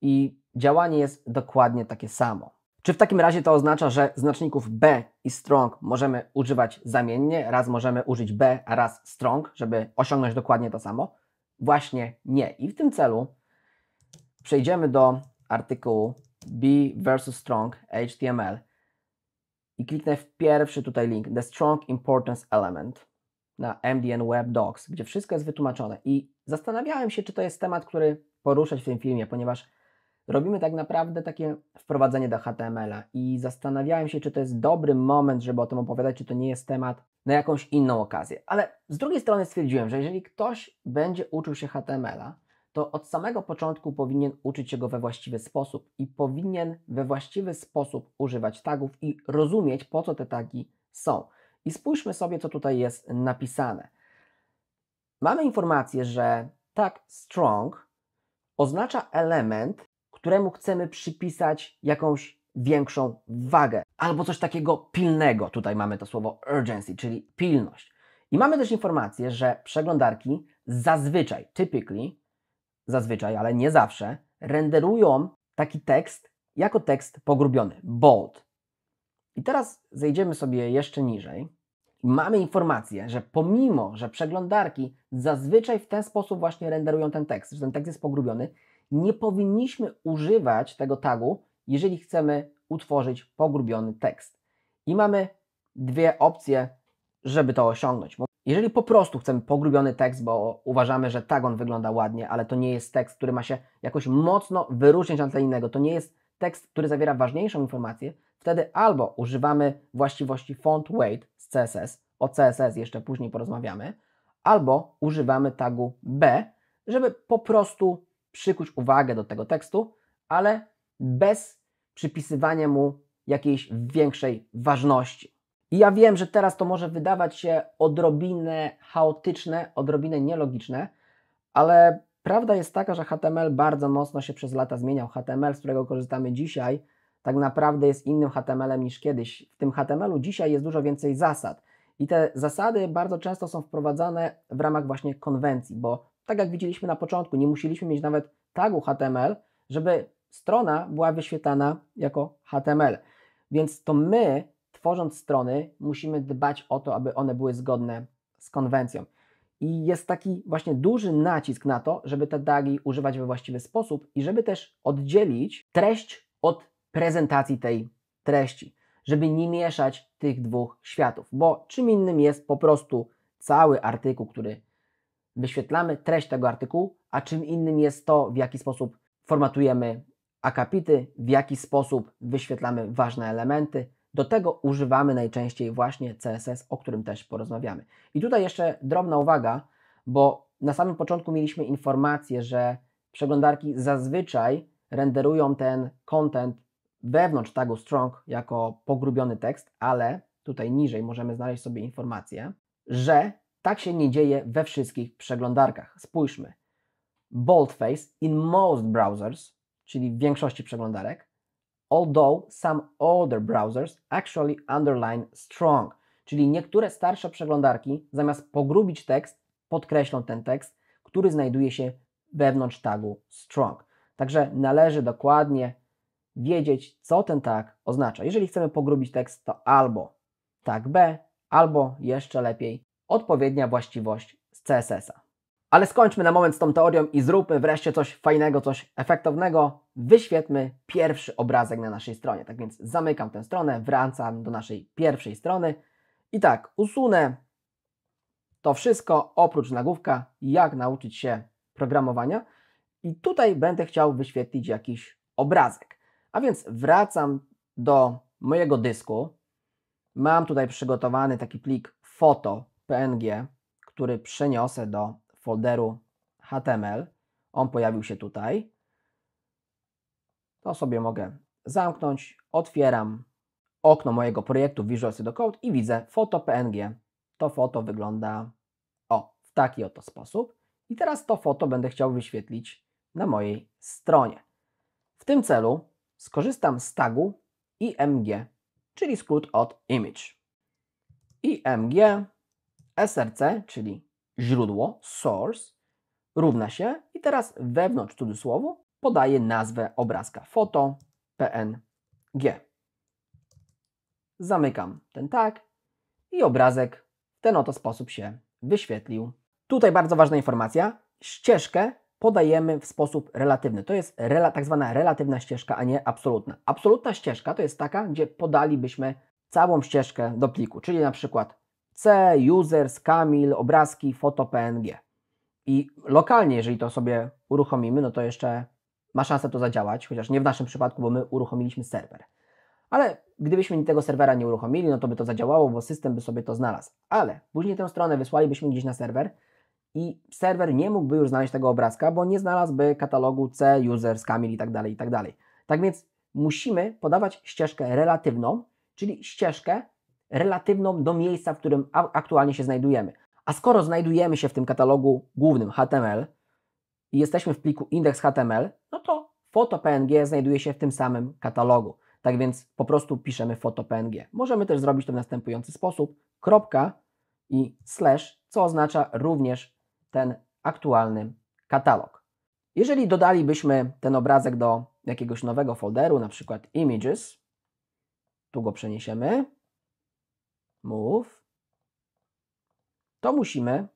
i działanie jest dokładnie takie samo. Czy w takim razie to oznacza, że znaczników B i strong możemy używać zamiennie? Raz możemy użyć B, a raz strong, żeby osiągnąć dokładnie to samo? Właśnie nie. I w tym celu przejdziemy do artykułu B versus strong HTML i kliknę w pierwszy tutaj link The Strong Importance Element na MDN Web Docs, gdzie wszystko jest wytłumaczone. I zastanawiałem się, czy to jest temat, który poruszać w tym filmie, ponieważ robimy tak naprawdę takie wprowadzenie do HTML-a i zastanawiałem się, czy to jest dobry moment, żeby o tym opowiadać, czy to nie jest temat na jakąś inną okazję. Ale z drugiej strony stwierdziłem, że jeżeli ktoś będzie uczył się HTML-a, to od samego początku powinien uczyć się go we właściwy sposób i powinien we właściwy sposób używać tagów i rozumieć, po co te tagi są. I spójrzmy sobie, co tutaj jest napisane. Mamy informację, że tag strong oznacza element, któremu chcemy przypisać jakąś większą wagę albo coś takiego pilnego. Tutaj mamy to słowo urgency, czyli pilność. I mamy też informację, że przeglądarki zazwyczaj, typically, zazwyczaj, ale nie zawsze, renderują taki tekst jako tekst pogrubiony, bold. I teraz zejdziemy sobie jeszcze niżej. Mamy informację, że pomimo, że przeglądarki zazwyczaj w ten sposób właśnie renderują ten tekst, że ten tekst jest pogrubiony, nie powinniśmy używać tego tagu, jeżeli chcemy utworzyć pogrubiony tekst. I mamy dwie opcje, żeby to osiągnąć. Jeżeli po prostu chcemy pogrubiony tekst, bo uważamy, że tag on wygląda ładnie, ale to nie jest tekst, który ma się jakoś mocno wyróżniać od innego, to nie jest tekst, który zawiera ważniejszą informację, wtedy albo używamy właściwości font weight z CSS, o CSS jeszcze później porozmawiamy, albo używamy tagu B, żeby po prostu przykuć uwagę do tego tekstu, ale bez przypisywania mu jakiejś większej ważności. I ja wiem, że teraz to może wydawać się odrobinę chaotyczne, odrobinę nielogiczne, ale prawda jest taka, że HTML bardzo mocno się przez lata zmieniał. HTML, z którego korzystamy dzisiaj, tak naprawdę jest innym HTML-em niż kiedyś. W tym HTML-u dzisiaj jest dużo więcej zasad. I te zasady bardzo często są wprowadzane w ramach właśnie konwencji, bo tak jak widzieliśmy na początku, nie musieliśmy mieć nawet tagu HTML, żeby strona była wyświetlana jako HTML. Więc to my, tworząc strony, musimy dbać o to, aby one były zgodne z konwencją. I jest taki właśnie duży nacisk na to, żeby te tagi używać we właściwy sposób i żeby też oddzielić treść od prezentacji tej treści, żeby nie mieszać tych dwóch światów, bo czym innym jest po prostu cały artykuł, który wyświetlamy treść tego artykułu, a czym innym jest to, w jaki sposób formatujemy akapity, w jaki sposób wyświetlamy ważne elementy. Do tego używamy najczęściej właśnie CSS, o którym też porozmawiamy. I tutaj jeszcze drobna uwaga, bo na samym początku mieliśmy informację, że przeglądarki zazwyczaj renderują ten content wewnątrz tagu strong jako pogrubiony tekst, ale tutaj niżej możemy znaleźć sobie informację, że tak się nie dzieje we wszystkich przeglądarkach. Spójrzmy. Boldface in most browsers, czyli w większości przeglądarek, although some older browsers actually underline strong, czyli niektóre starsze przeglądarki zamiast pogrubić tekst, podkreślą ten tekst, który znajduje się wewnątrz tagu strong. Także należy dokładnie wiedzieć, co ten tag oznacza. Jeżeli chcemy pogrubić tekst, to albo tag B, albo jeszcze lepiej odpowiednia właściwość z CSS-a. Ale skończmy na moment z tą teorią i zróbmy wreszcie coś fajnego, coś efektownego. Wyświetlmy pierwszy obrazek na naszej stronie. Tak więc zamykam tę stronę, wracam do naszej pierwszej strony. I tak, usunę to wszystko oprócz nagłówka, jak nauczyć się programowania. I tutaj będę chciał wyświetlić jakiś obrazek. A więc wracam do mojego dysku. Mam tutaj przygotowany taki plik foto PNG, który przeniosę do folderu HTML. On pojawił się tutaj. To sobie mogę zamknąć. Otwieram okno mojego projektu Visual Studio Code i widzę foto PNG. To foto wygląda o, w taki oto sposób. I teraz to foto będę chciał wyświetlić na mojej stronie. W tym celu skorzystam z tagu img, czyli skrót od image. img SRC, czyli źródło, source, równa się i teraz wewnątrz cudzysłowu podaję nazwę obrazka foto PNG. Zamykam ten tag i obrazek w ten oto sposób się wyświetlił. Tutaj bardzo ważna informacja. Ścieżkę podajemy w sposób relatywny. To jest rela, tak zwana relatywna ścieżka, a nie absolutna. Absolutna ścieżka to jest taka, gdzie podalibyśmy całą ścieżkę do pliku, czyli na przykład C, users, Kamil, obrazki, foto, PNG. I lokalnie, jeżeli to sobie uruchomimy, no to jeszcze ma szansę to zadziałać, chociaż nie w naszym przypadku, bo my uruchomiliśmy serwer. Ale gdybyśmy tego serwera nie uruchomili, no to by to zadziałało, bo system by sobie to znalazł. Ale później tę stronę wysłalibyśmy gdzieś na serwer i serwer nie mógłby już znaleźć tego obrazka, bo nie znalazłby katalogu C, users, Kamil i tak dalej, i tak dalej. Tak więc musimy podawać ścieżkę relatywną, czyli ścieżkę, relatywną do miejsca, w którym aktualnie się znajdujemy. A skoro znajdujemy się w tym katalogu głównym HTML i jesteśmy w pliku index.html, no to foto PNG znajduje się w tym samym katalogu. Tak więc po prostu piszemy foto PNG. Możemy też zrobić to w następujący sposób. Kropka i slash, co oznacza również ten aktualny katalog. Jeżeli dodalibyśmy ten obrazek do jakiegoś nowego folderu, na przykład images, tu go przeniesiemy, move, to musimy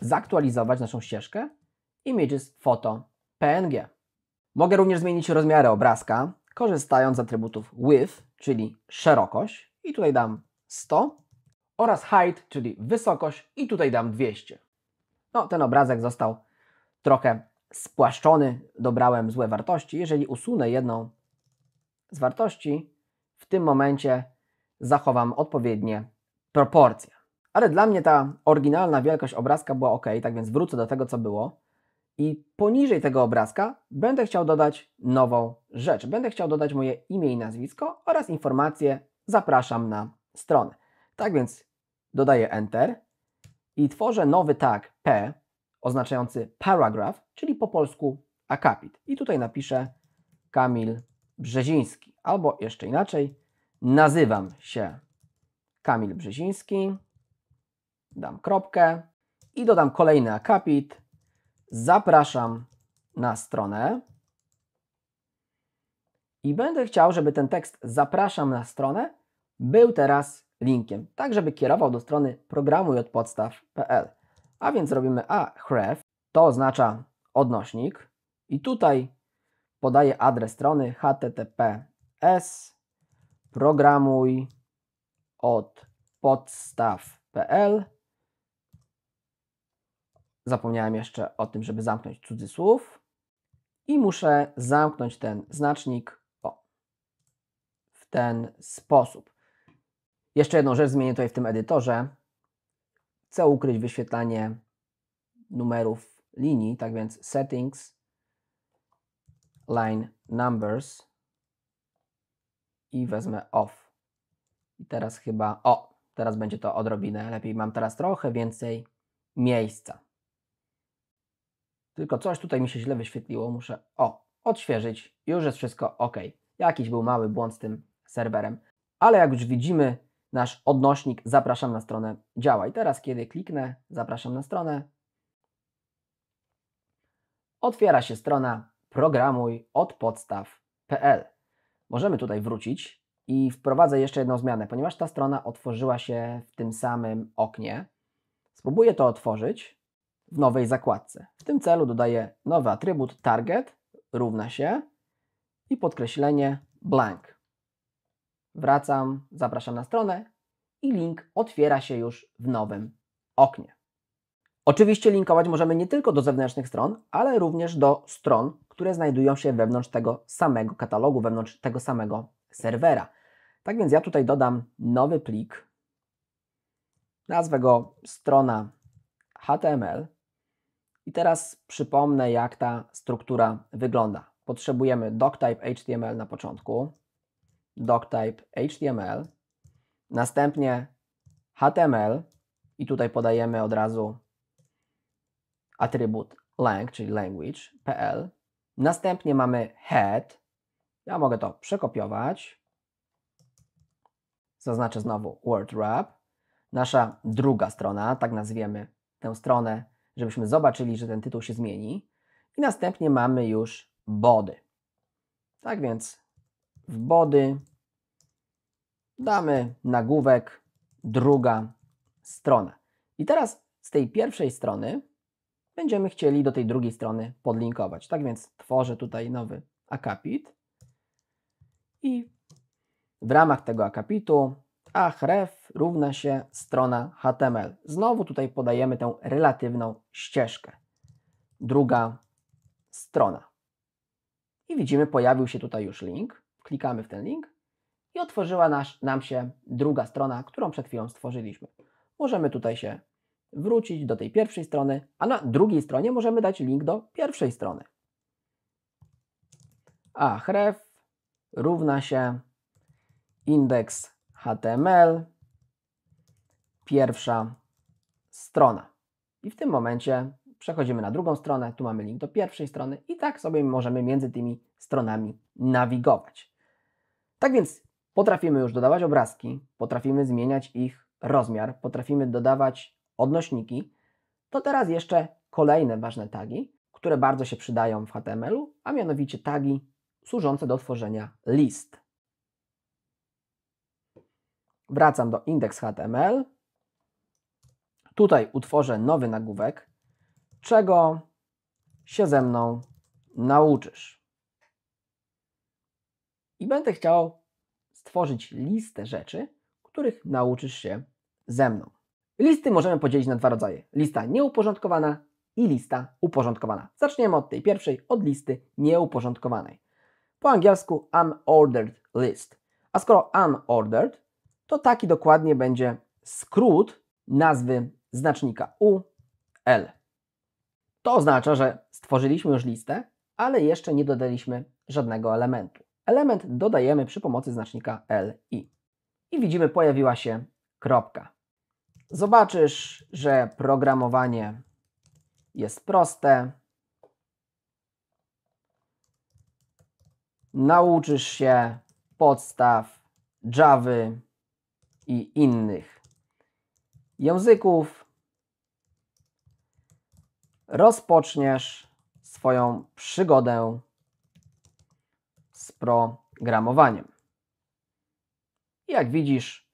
zaktualizować naszą ścieżkę images photo PNG. Mogę również zmienić rozmiary obrazka, korzystając z atrybutów width, czyli szerokość, i tutaj dam 100, oraz height, czyli wysokość, i tutaj dam 200. No, ten obrazek został trochę spłaszczony, dobrałem złe wartości. Jeżeli usunę jedną z wartości, w tym momencie zachowam odpowiednie proporcje. Ale dla mnie ta oryginalna wielkość obrazka była ok, tak więc wrócę do tego, co było. I poniżej tego obrazka będę chciał dodać nową rzecz. Będę chciał dodać moje imię i nazwisko oraz informacje. zapraszam na stronę. Tak więc dodaję Enter i tworzę nowy tag P oznaczający paragraph, czyli po polsku akapit. I tutaj napiszę Kamil Brzeziński albo jeszcze inaczej Nazywam się Kamil Brzeziński. Dam kropkę i dodam kolejny akapit. Zapraszam na stronę. I będę chciał, żeby ten tekst zapraszam na stronę był teraz linkiem, tak żeby kierował do strony programujodpodstaw.pl. A więc robimy a href, to oznacza odnośnik i tutaj podaję adres strony https programuj od podstaw.pl. Zapomniałem jeszcze o tym, żeby zamknąć cudzysłów. I muszę zamknąć ten znacznik o, w ten sposób. Jeszcze jedną rzecz zmienię tutaj w tym edytorze. Chcę ukryć wyświetlanie numerów linii, tak więc settings, line numbers i wezmę off. I teraz chyba, o, teraz będzie to odrobinę lepiej. Mam teraz trochę więcej miejsca. Tylko coś tutaj mi się źle wyświetliło. Muszę, o, odświeżyć. Już jest wszystko ok. Jakiś był mały błąd z tym serwerem. Ale jak już widzimy, nasz odnośnik zapraszam na stronę działa. I teraz, kiedy kliknę zapraszam na stronę, otwiera się strona programuj od podstaw.pl. Możemy tutaj wrócić i wprowadzę jeszcze jedną zmianę, ponieważ ta strona otworzyła się w tym samym oknie. Spróbuję to otworzyć w nowej zakładce. W tym celu dodaję nowy atrybut target równa się i podkreślenie blank. Wracam, zapraszam na stronę i link otwiera się już w nowym oknie. Oczywiście linkować możemy nie tylko do zewnętrznych stron, ale również do stron, które znajdują się wewnątrz tego samego katalogu, wewnątrz tego samego serwera. Tak więc ja tutaj dodam nowy plik, nazwę go strona HTML i teraz przypomnę, jak ta struktura wygląda. Potrzebujemy doctype HTML na początku, doctype HTML, następnie HTML i tutaj podajemy od razu atrybut lang, czyli language, pl. Następnie mamy head. Ja mogę to przekopiować. Zaznaczę znowu word wrap. Nasza druga strona, tak nazwiemy tę stronę, żebyśmy zobaczyli, że ten tytuł się zmieni. I następnie mamy już body. Tak więc w body damy nagłówek druga strona. I teraz z tej pierwszej strony będziemy chcieli do tej drugiej strony podlinkować. Tak więc tworzę tutaj nowy akapit i w ramach tego akapitu href równa się strona HTML. Znowu tutaj podajemy tę relatywną ścieżkę. Druga strona. I widzimy, pojawił się tutaj już link. Klikamy w ten link i otworzyła nasz, nam się druga strona, którą przed chwilą stworzyliśmy. Możemy tutaj się wrócić do tej pierwszej strony, a na drugiej stronie możemy dać link do pierwszej strony. A href równa się indeks HTML pierwsza strona. I w tym momencie przechodzimy na drugą stronę, tu mamy link do pierwszej strony i tak sobie możemy między tymi stronami nawigować. Tak więc potrafimy już dodawać obrazki, potrafimy zmieniać ich rozmiar, potrafimy dodawać odnośniki, to teraz jeszcze kolejne ważne tagi, które bardzo się przydają w HTML-u, a mianowicie tagi służące do tworzenia list. Wracam do index.html. HTML. Tutaj utworzę nowy nagłówek, czego się ze mną nauczysz. I będę chciał stworzyć listę rzeczy, których nauczysz się ze mną. Listy możemy podzielić na dwa rodzaje: lista nieuporządkowana i lista uporządkowana. Zaczniemy od tej pierwszej, od listy nieuporządkowanej. Po angielsku unordered list. A skoro unordered, to taki dokładnie będzie skrót nazwy znacznika UL. To oznacza, że stworzyliśmy już listę, ale jeszcze nie dodaliśmy żadnego elementu. Element dodajemy przy pomocy znacznika LI. I widzimy, pojawiła się kropka. Zobaczysz, że programowanie jest proste. Nauczysz się podstaw Java i innych języków. Rozpoczniesz swoją przygodę z programowaniem. Jak widzisz,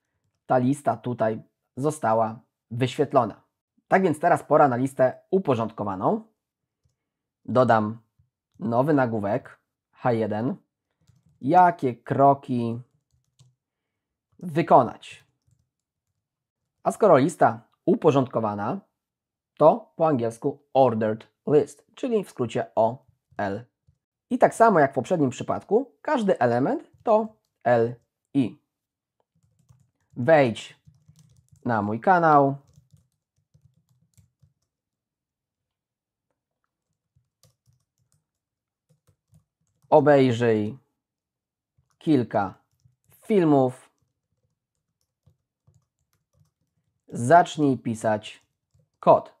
ta lista tutaj została wyświetlona. Tak więc teraz pora na listę uporządkowaną. Dodam nowy nagłówek H1. Jakie kroki wykonać? A skoro lista uporządkowana, to po angielsku ordered list, czyli w skrócie OL. I tak samo jak w poprzednim przypadku, każdy element to LI. Wejdź na mój kanał. Obejrzyj kilka filmów. Zacznij pisać kod.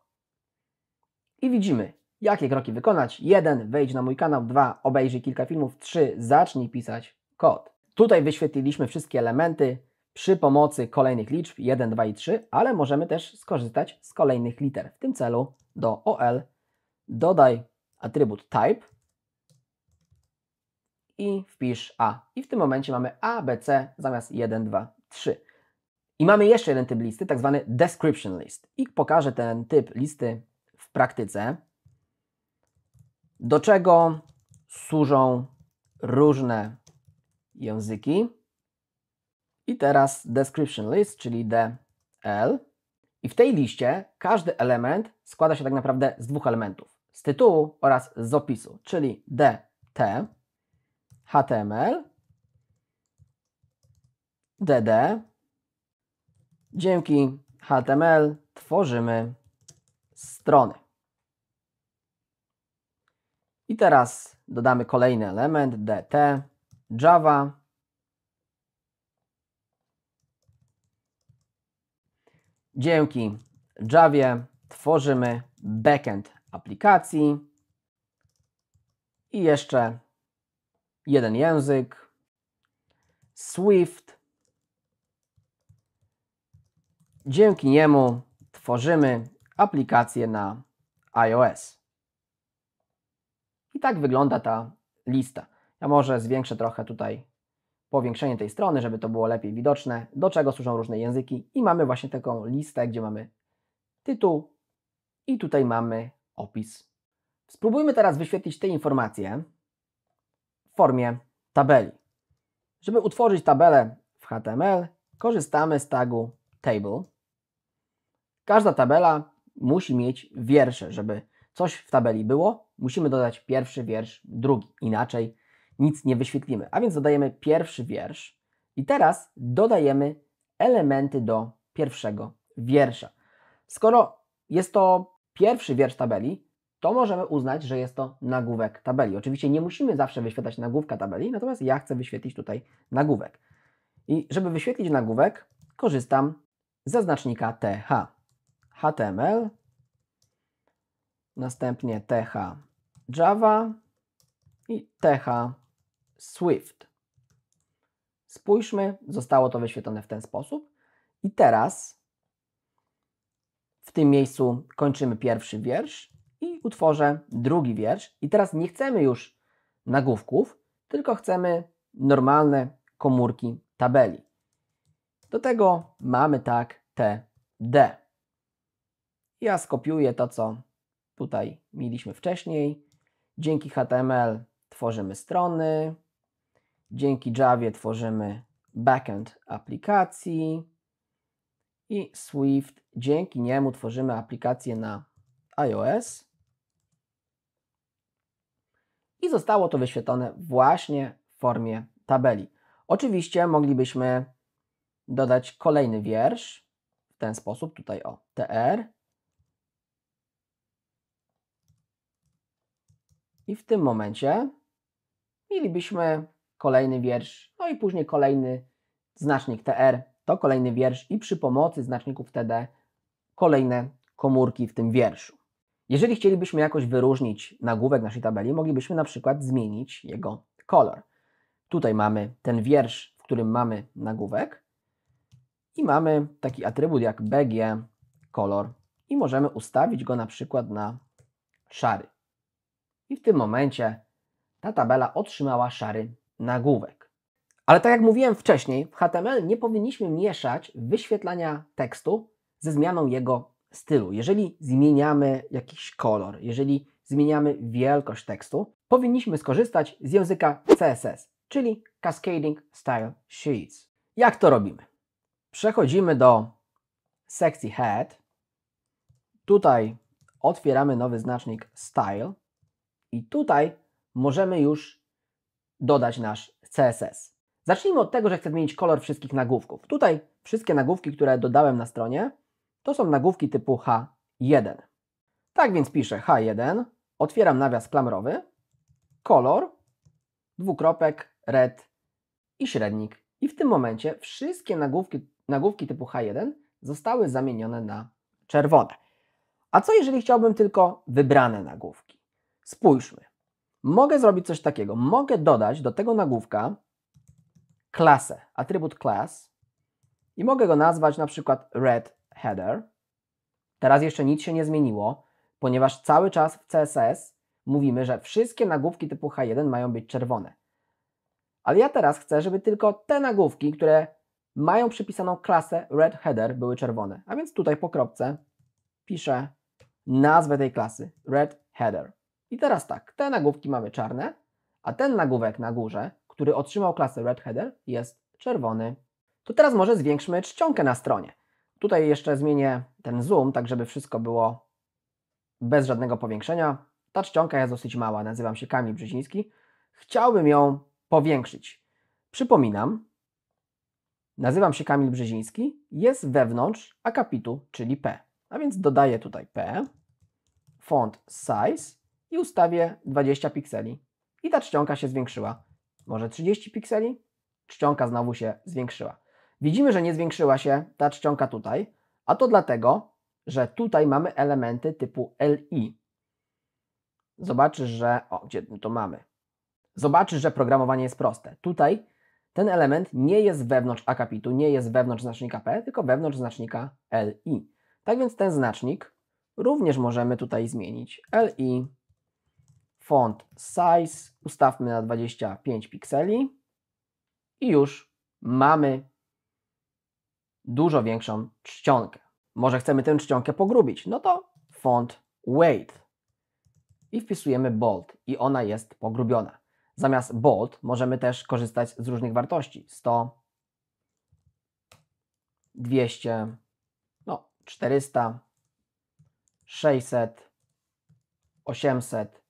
I widzimy, jakie kroki wykonać. 1. Wejdź na mój kanał. 2. Obejrzyj kilka filmów. 3. Zacznij pisać kod. Tutaj wyświetliliśmy wszystkie elementy przy pomocy kolejnych liczb 1, 2 i 3, ale możemy też skorzystać z kolejnych liter. W tym celu do OL dodaj atrybut type i wpisz A. I w tym momencie mamy A, B, C zamiast 1, 2, 3. I mamy jeszcze jeden typ listy, tak zwany description list. I pokażę ten typ listy w praktyce. Do czego służą różne języki. I teraz description list, czyli DL. I w tej liście każdy element składa się tak naprawdę z dwóch elementów. Z tytułu oraz z opisu, czyli DT, HTML, DD. Dzięki HTML tworzymy strony. I teraz dodamy kolejny element DT, Java, dzięki Javie tworzymy backend aplikacji i jeszcze jeden język Swift. Dzięki niemu tworzymy aplikację na iOS. I tak wygląda ta lista. Ja może zwiększę trochę tutaj powiększenie tej strony, żeby to było lepiej widoczne, do czego służą różne języki i mamy właśnie taką listę, gdzie mamy tytuł i tutaj mamy opis. Spróbujmy teraz wyświetlić te informacje w formie tabeli. Żeby utworzyć tabelę w HTML, korzystamy z tagu table. Każda tabela musi mieć wiersze, żeby coś w tabeli było, musimy dodać pierwszy wiersz, drugi. Inaczej nic nie wyświetlimy. A więc dodajemy pierwszy wiersz i teraz dodajemy elementy do pierwszego wiersza. Skoro jest to pierwszy wiersz tabeli, to możemy uznać, że jest to nagłówek tabeli. Oczywiście nie musimy zawsze wyświetlać nagłówka tabeli, natomiast ja chcę wyświetlić tutaj nagłówek. I żeby wyświetlić nagłówek, korzystam ze znacznika TH. HTML, następnie TH Java i TH Swift. Spójrzmy, zostało to wyświetlone w ten sposób. I teraz w tym miejscu kończymy pierwszy wiersz i utworzę drugi wiersz. I teraz nie chcemy już nagłówków, tylko chcemy normalne komórki tabeli. Do tego mamy tak te D. Ja skopiuję to, co tutaj mieliśmy wcześniej. Dzięki HTML tworzymy strony, Dzięki Javie tworzymy backend aplikacji i Swift. Dzięki niemu tworzymy aplikację na iOS. I zostało to wyświetlone właśnie w formie tabeli. Oczywiście moglibyśmy dodać kolejny wiersz w ten sposób, tutaj o tr. I w tym momencie mielibyśmy kolejny wiersz, no i później kolejny znacznik TR, to kolejny wiersz i przy pomocy znaczników TD kolejne komórki w tym wierszu. Jeżeli chcielibyśmy jakoś wyróżnić nagłówek naszej tabeli, moglibyśmy na przykład zmienić jego kolor. Tutaj mamy ten wiersz, w którym mamy nagłówek i mamy taki atrybut jak BG kolor i możemy ustawić go na przykład na szary. I w tym momencie ta tabela otrzymała szary nagłówek. Ale tak jak mówiłem wcześniej, w HTML nie powinniśmy mieszać wyświetlania tekstu ze zmianą jego stylu. Jeżeli zmieniamy jakiś kolor, jeżeli zmieniamy wielkość tekstu, powinniśmy skorzystać z języka CSS, czyli Cascading Style Sheets. Jak to robimy? Przechodzimy do sekcji Head. Tutaj otwieramy nowy znacznik Style i tutaj możemy już dodać nasz CSS. Zacznijmy od tego, że chcę zmienić kolor wszystkich nagłówków. Tutaj wszystkie nagłówki, które dodałem na stronie, to są nagłówki typu H1. Tak więc piszę H1, otwieram nawias klamrowy, kolor, dwukropek, red i średnik. I w tym momencie wszystkie nagłówki, nagłówki typu H1 zostały zamienione na czerwone. A co jeżeli chciałbym tylko wybrane nagłówki? Spójrzmy. Mogę zrobić coś takiego. Mogę dodać do tego nagłówka klasę, atrybut class i mogę go nazwać na przykład red header. Teraz jeszcze nic się nie zmieniło, ponieważ cały czas w CSS mówimy, że wszystkie nagłówki typu H1 mają być czerwone. Ale ja teraz chcę, żeby tylko te nagłówki, które mają przypisaną klasę red header były czerwone. A więc tutaj po kropce piszę nazwę tej klasy red header. I teraz tak, te nagłówki mamy czarne, a ten nagłówek na górze, który otrzymał klasę Redheader, jest czerwony. To teraz może zwiększmy czcionkę na stronie. Tutaj jeszcze zmienię ten zoom, tak żeby wszystko było bez żadnego powiększenia. Ta czcionka jest dosyć mała, nazywam się Kamil Brzeziński. Chciałbym ją powiększyć. Przypominam, nazywam się Kamil Brzeziński, jest wewnątrz akapitu, czyli P. A więc dodaję tutaj P, font size i ustawię 20 pikseli. I ta czcionka się zwiększyła. Może 30 pikseli? Czcionka znowu się zwiększyła. Widzimy, że nie zwiększyła się ta czcionka tutaj, a to dlatego, że tutaj mamy elementy typu LI. Zobaczysz, że... O, gdzie to mamy? Zobaczysz, że programowanie jest proste. Tutaj ten element nie jest wewnątrz akapitu, nie jest wewnątrz znacznika P, tylko wewnątrz znacznika LI. Tak więc ten znacznik również możemy tutaj zmienić. LI font size ustawmy na 25 pikseli i już mamy dużo większą czcionkę. Może chcemy tę czcionkę pogrubić, no to font weight i wpisujemy bold i ona jest pogrubiona. Zamiast bold możemy też korzystać z różnych wartości. 100, 200, no 400, 600, 800,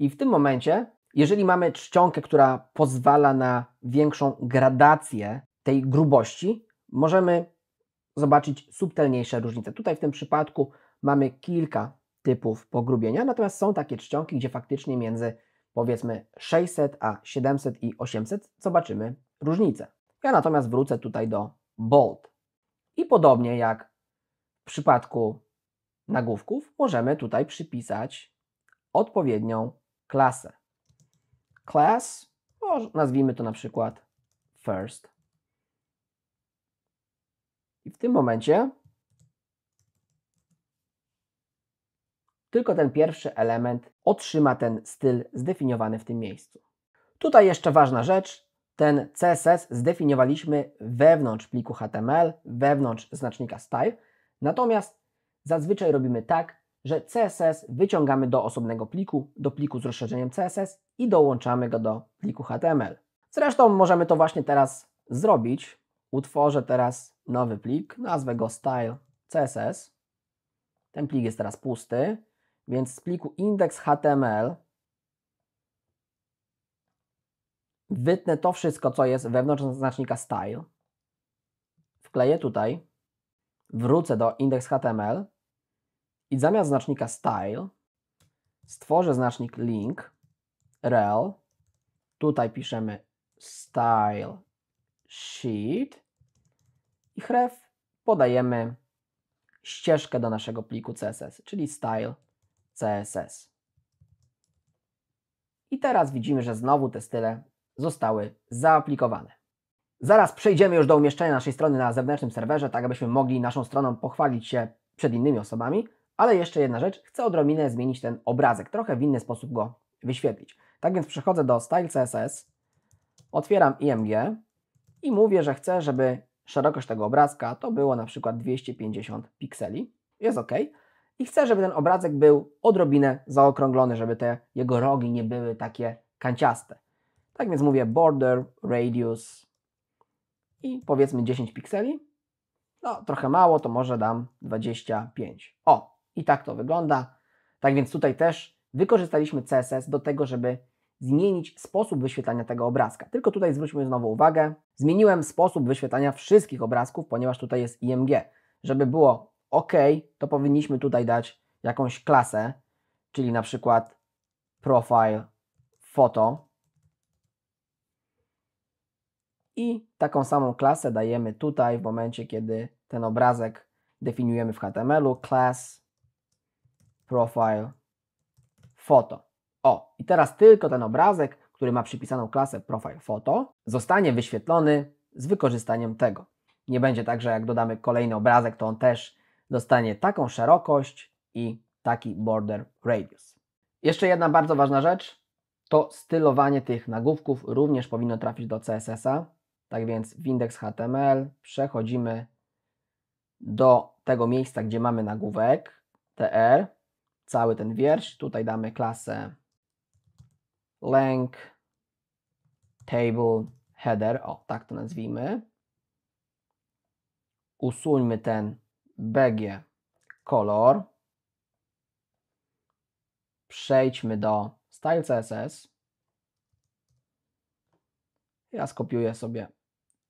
i w tym momencie, jeżeli mamy czcionkę, która pozwala na większą gradację tej grubości, możemy zobaczyć subtelniejsze różnice. Tutaj w tym przypadku mamy kilka typów pogrubienia, natomiast są takie czcionki, gdzie faktycznie między powiedzmy 600 a 700 i 800 zobaczymy różnicę. Ja natomiast wrócę tutaj do bold. I podobnie jak w przypadku nagłówków możemy tutaj przypisać odpowiednią klasę. Class, nazwijmy to na przykład first. I w tym momencie tylko ten pierwszy element otrzyma ten styl zdefiniowany w tym miejscu. Tutaj jeszcze ważna rzecz, ten CSS zdefiniowaliśmy wewnątrz pliku HTML, wewnątrz znacznika style, natomiast zazwyczaj robimy tak, że CSS wyciągamy do osobnego pliku, do pliku z rozszerzeniem CSS i dołączamy go do pliku HTML. Zresztą możemy to właśnie teraz zrobić. Utworzę teraz nowy plik, nazwę go style.css. Ten plik jest teraz pusty, więc z pliku index.html wytnę to wszystko, co jest wewnątrz znacznika style. Wkleję tutaj, wrócę do index.html i zamiast znacznika style stworzę znacznik link rel. Tutaj piszemy style sheet i href podajemy ścieżkę do naszego pliku CSS, czyli style CSS. I teraz widzimy, że znowu te style zostały zaaplikowane. Zaraz przejdziemy już do umieszczenia naszej strony na zewnętrznym serwerze, tak abyśmy mogli naszą stroną pochwalić się przed innymi osobami, ale jeszcze jedna rzecz, chcę odrobinę zmienić ten obrazek, trochę w inny sposób go wyświetlić. Tak więc przechodzę do Style CSS, otwieram IMG i mówię, że chcę, żeby szerokość tego obrazka to było na przykład 250 pikseli. Jest ok. I chcę, żeby ten obrazek był odrobinę zaokrąglony, żeby te jego rogi nie były takie kanciaste. Tak więc mówię border, radius i powiedzmy 10 pikseli. No, trochę mało, to może dam 25. O, i tak to wygląda. Tak więc tutaj też wykorzystaliśmy CSS do tego, żeby zmienić sposób wyświetlania tego obrazka. Tylko tutaj zwróćmy znowu uwagę, zmieniłem sposób wyświetlania wszystkich obrazków, ponieważ tutaj jest IMG. Żeby było OK, to powinniśmy tutaj dać jakąś klasę, czyli na przykład profile foto i taką samą klasę dajemy tutaj w momencie, kiedy ten obrazek definiujemy w HTML-u class profile photo. O, i teraz tylko ten obrazek, który ma przypisaną klasę profile photo, zostanie wyświetlony z wykorzystaniem tego. Nie będzie tak, że jak dodamy kolejny obrazek, to on też dostanie taką szerokość i taki border radius. Jeszcze jedna bardzo ważna rzecz to stylowanie tych nagłówków również powinno trafić do CSS-a. Tak więc w indeks HTML przechodzimy do tego miejsca, gdzie mamy nagłówek tr cały ten wiersz. Tutaj damy klasę length table header, o tak to nazwijmy. Usuńmy ten BG kolor. Przejdźmy do style CSS. Ja skopiuję sobie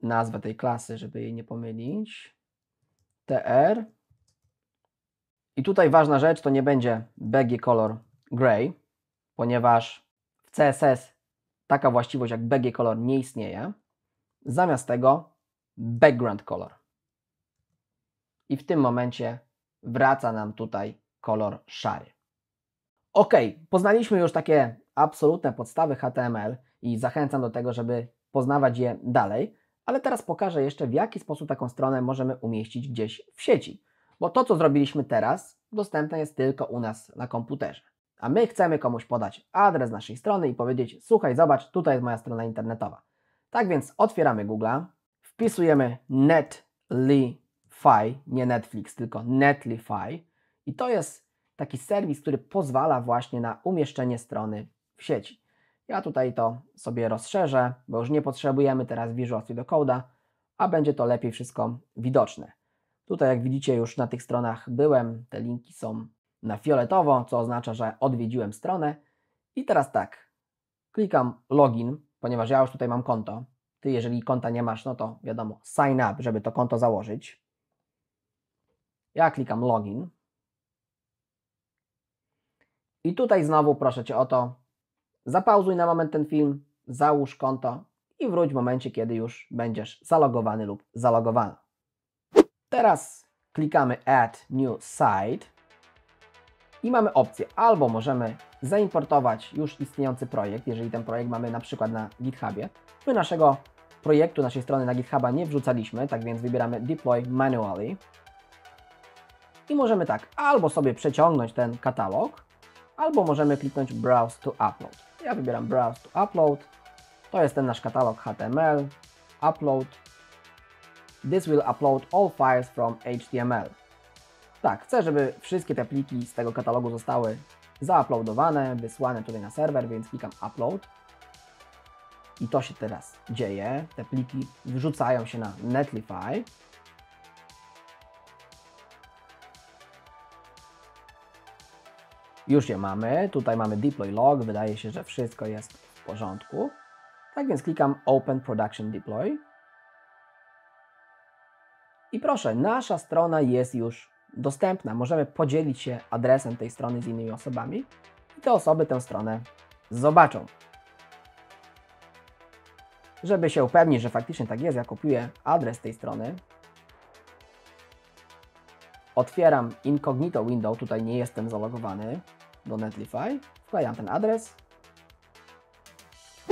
nazwę tej klasy, żeby jej nie pomylić. TR i tutaj ważna rzecz, to nie będzie baggy color gray, ponieważ w CSS taka właściwość jak baggy color nie istnieje. Zamiast tego background color. I w tym momencie wraca nam tutaj kolor szary. Ok, poznaliśmy już takie absolutne podstawy HTML i zachęcam do tego, żeby poznawać je dalej, ale teraz pokażę jeszcze w jaki sposób taką stronę możemy umieścić gdzieś w sieci. Bo to, co zrobiliśmy teraz, dostępne jest tylko u nas na komputerze. A my chcemy komuś podać adres naszej strony i powiedzieć: Słuchaj, zobacz, tutaj jest moja strona internetowa. Tak więc otwieramy Google'a, wpisujemy Netlify, nie Netflix, tylko Netlify, i to jest taki serwis, który pozwala właśnie na umieszczenie strony w sieci. Ja tutaj to sobie rozszerzę, bo już nie potrzebujemy teraz Visual Studio Code'a, a będzie to lepiej wszystko widoczne. Tutaj jak widzicie już na tych stronach byłem, te linki są na fioletowo, co oznacza, że odwiedziłem stronę. I teraz tak, klikam login, ponieważ ja już tutaj mam konto. Ty jeżeli konta nie masz, no to wiadomo, sign up, żeby to konto założyć. Ja klikam login. I tutaj znowu proszę Cię o to, zapauzuj na moment ten film, załóż konto i wróć w momencie, kiedy już będziesz zalogowany lub zalogowana. Teraz klikamy Add New Site i mamy opcję albo możemy zaimportować już istniejący projekt, jeżeli ten projekt mamy na przykład na GitHubie. My naszego projektu, naszej strony na GitHuba nie wrzucaliśmy, tak więc wybieramy Deploy Manually i możemy tak albo sobie przeciągnąć ten katalog, albo możemy kliknąć Browse to Upload. Ja wybieram Browse to Upload, to jest ten nasz katalog HTML, Upload This will upload all files from HTML. Tak, chcę, żeby wszystkie te pliki z tego katalogu zostały zauploadowane, wysłane tutaj na serwer, więc klikam Upload. I to się teraz dzieje. Te pliki wrzucają się na Netlify. Już je mamy. Tutaj mamy deploy log. Wydaje się, że wszystko jest w porządku. Tak więc klikam Open Production Deploy. I proszę, nasza strona jest już dostępna. Możemy podzielić się adresem tej strony z innymi osobami i te osoby tę stronę zobaczą. Żeby się upewnić, że faktycznie tak jest, ja kopiuję adres tej strony. Otwieram incognito window, tutaj nie jestem zalogowany do Netlify. Wklejam ten adres.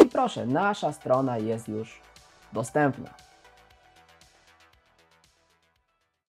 I proszę, nasza strona jest już dostępna.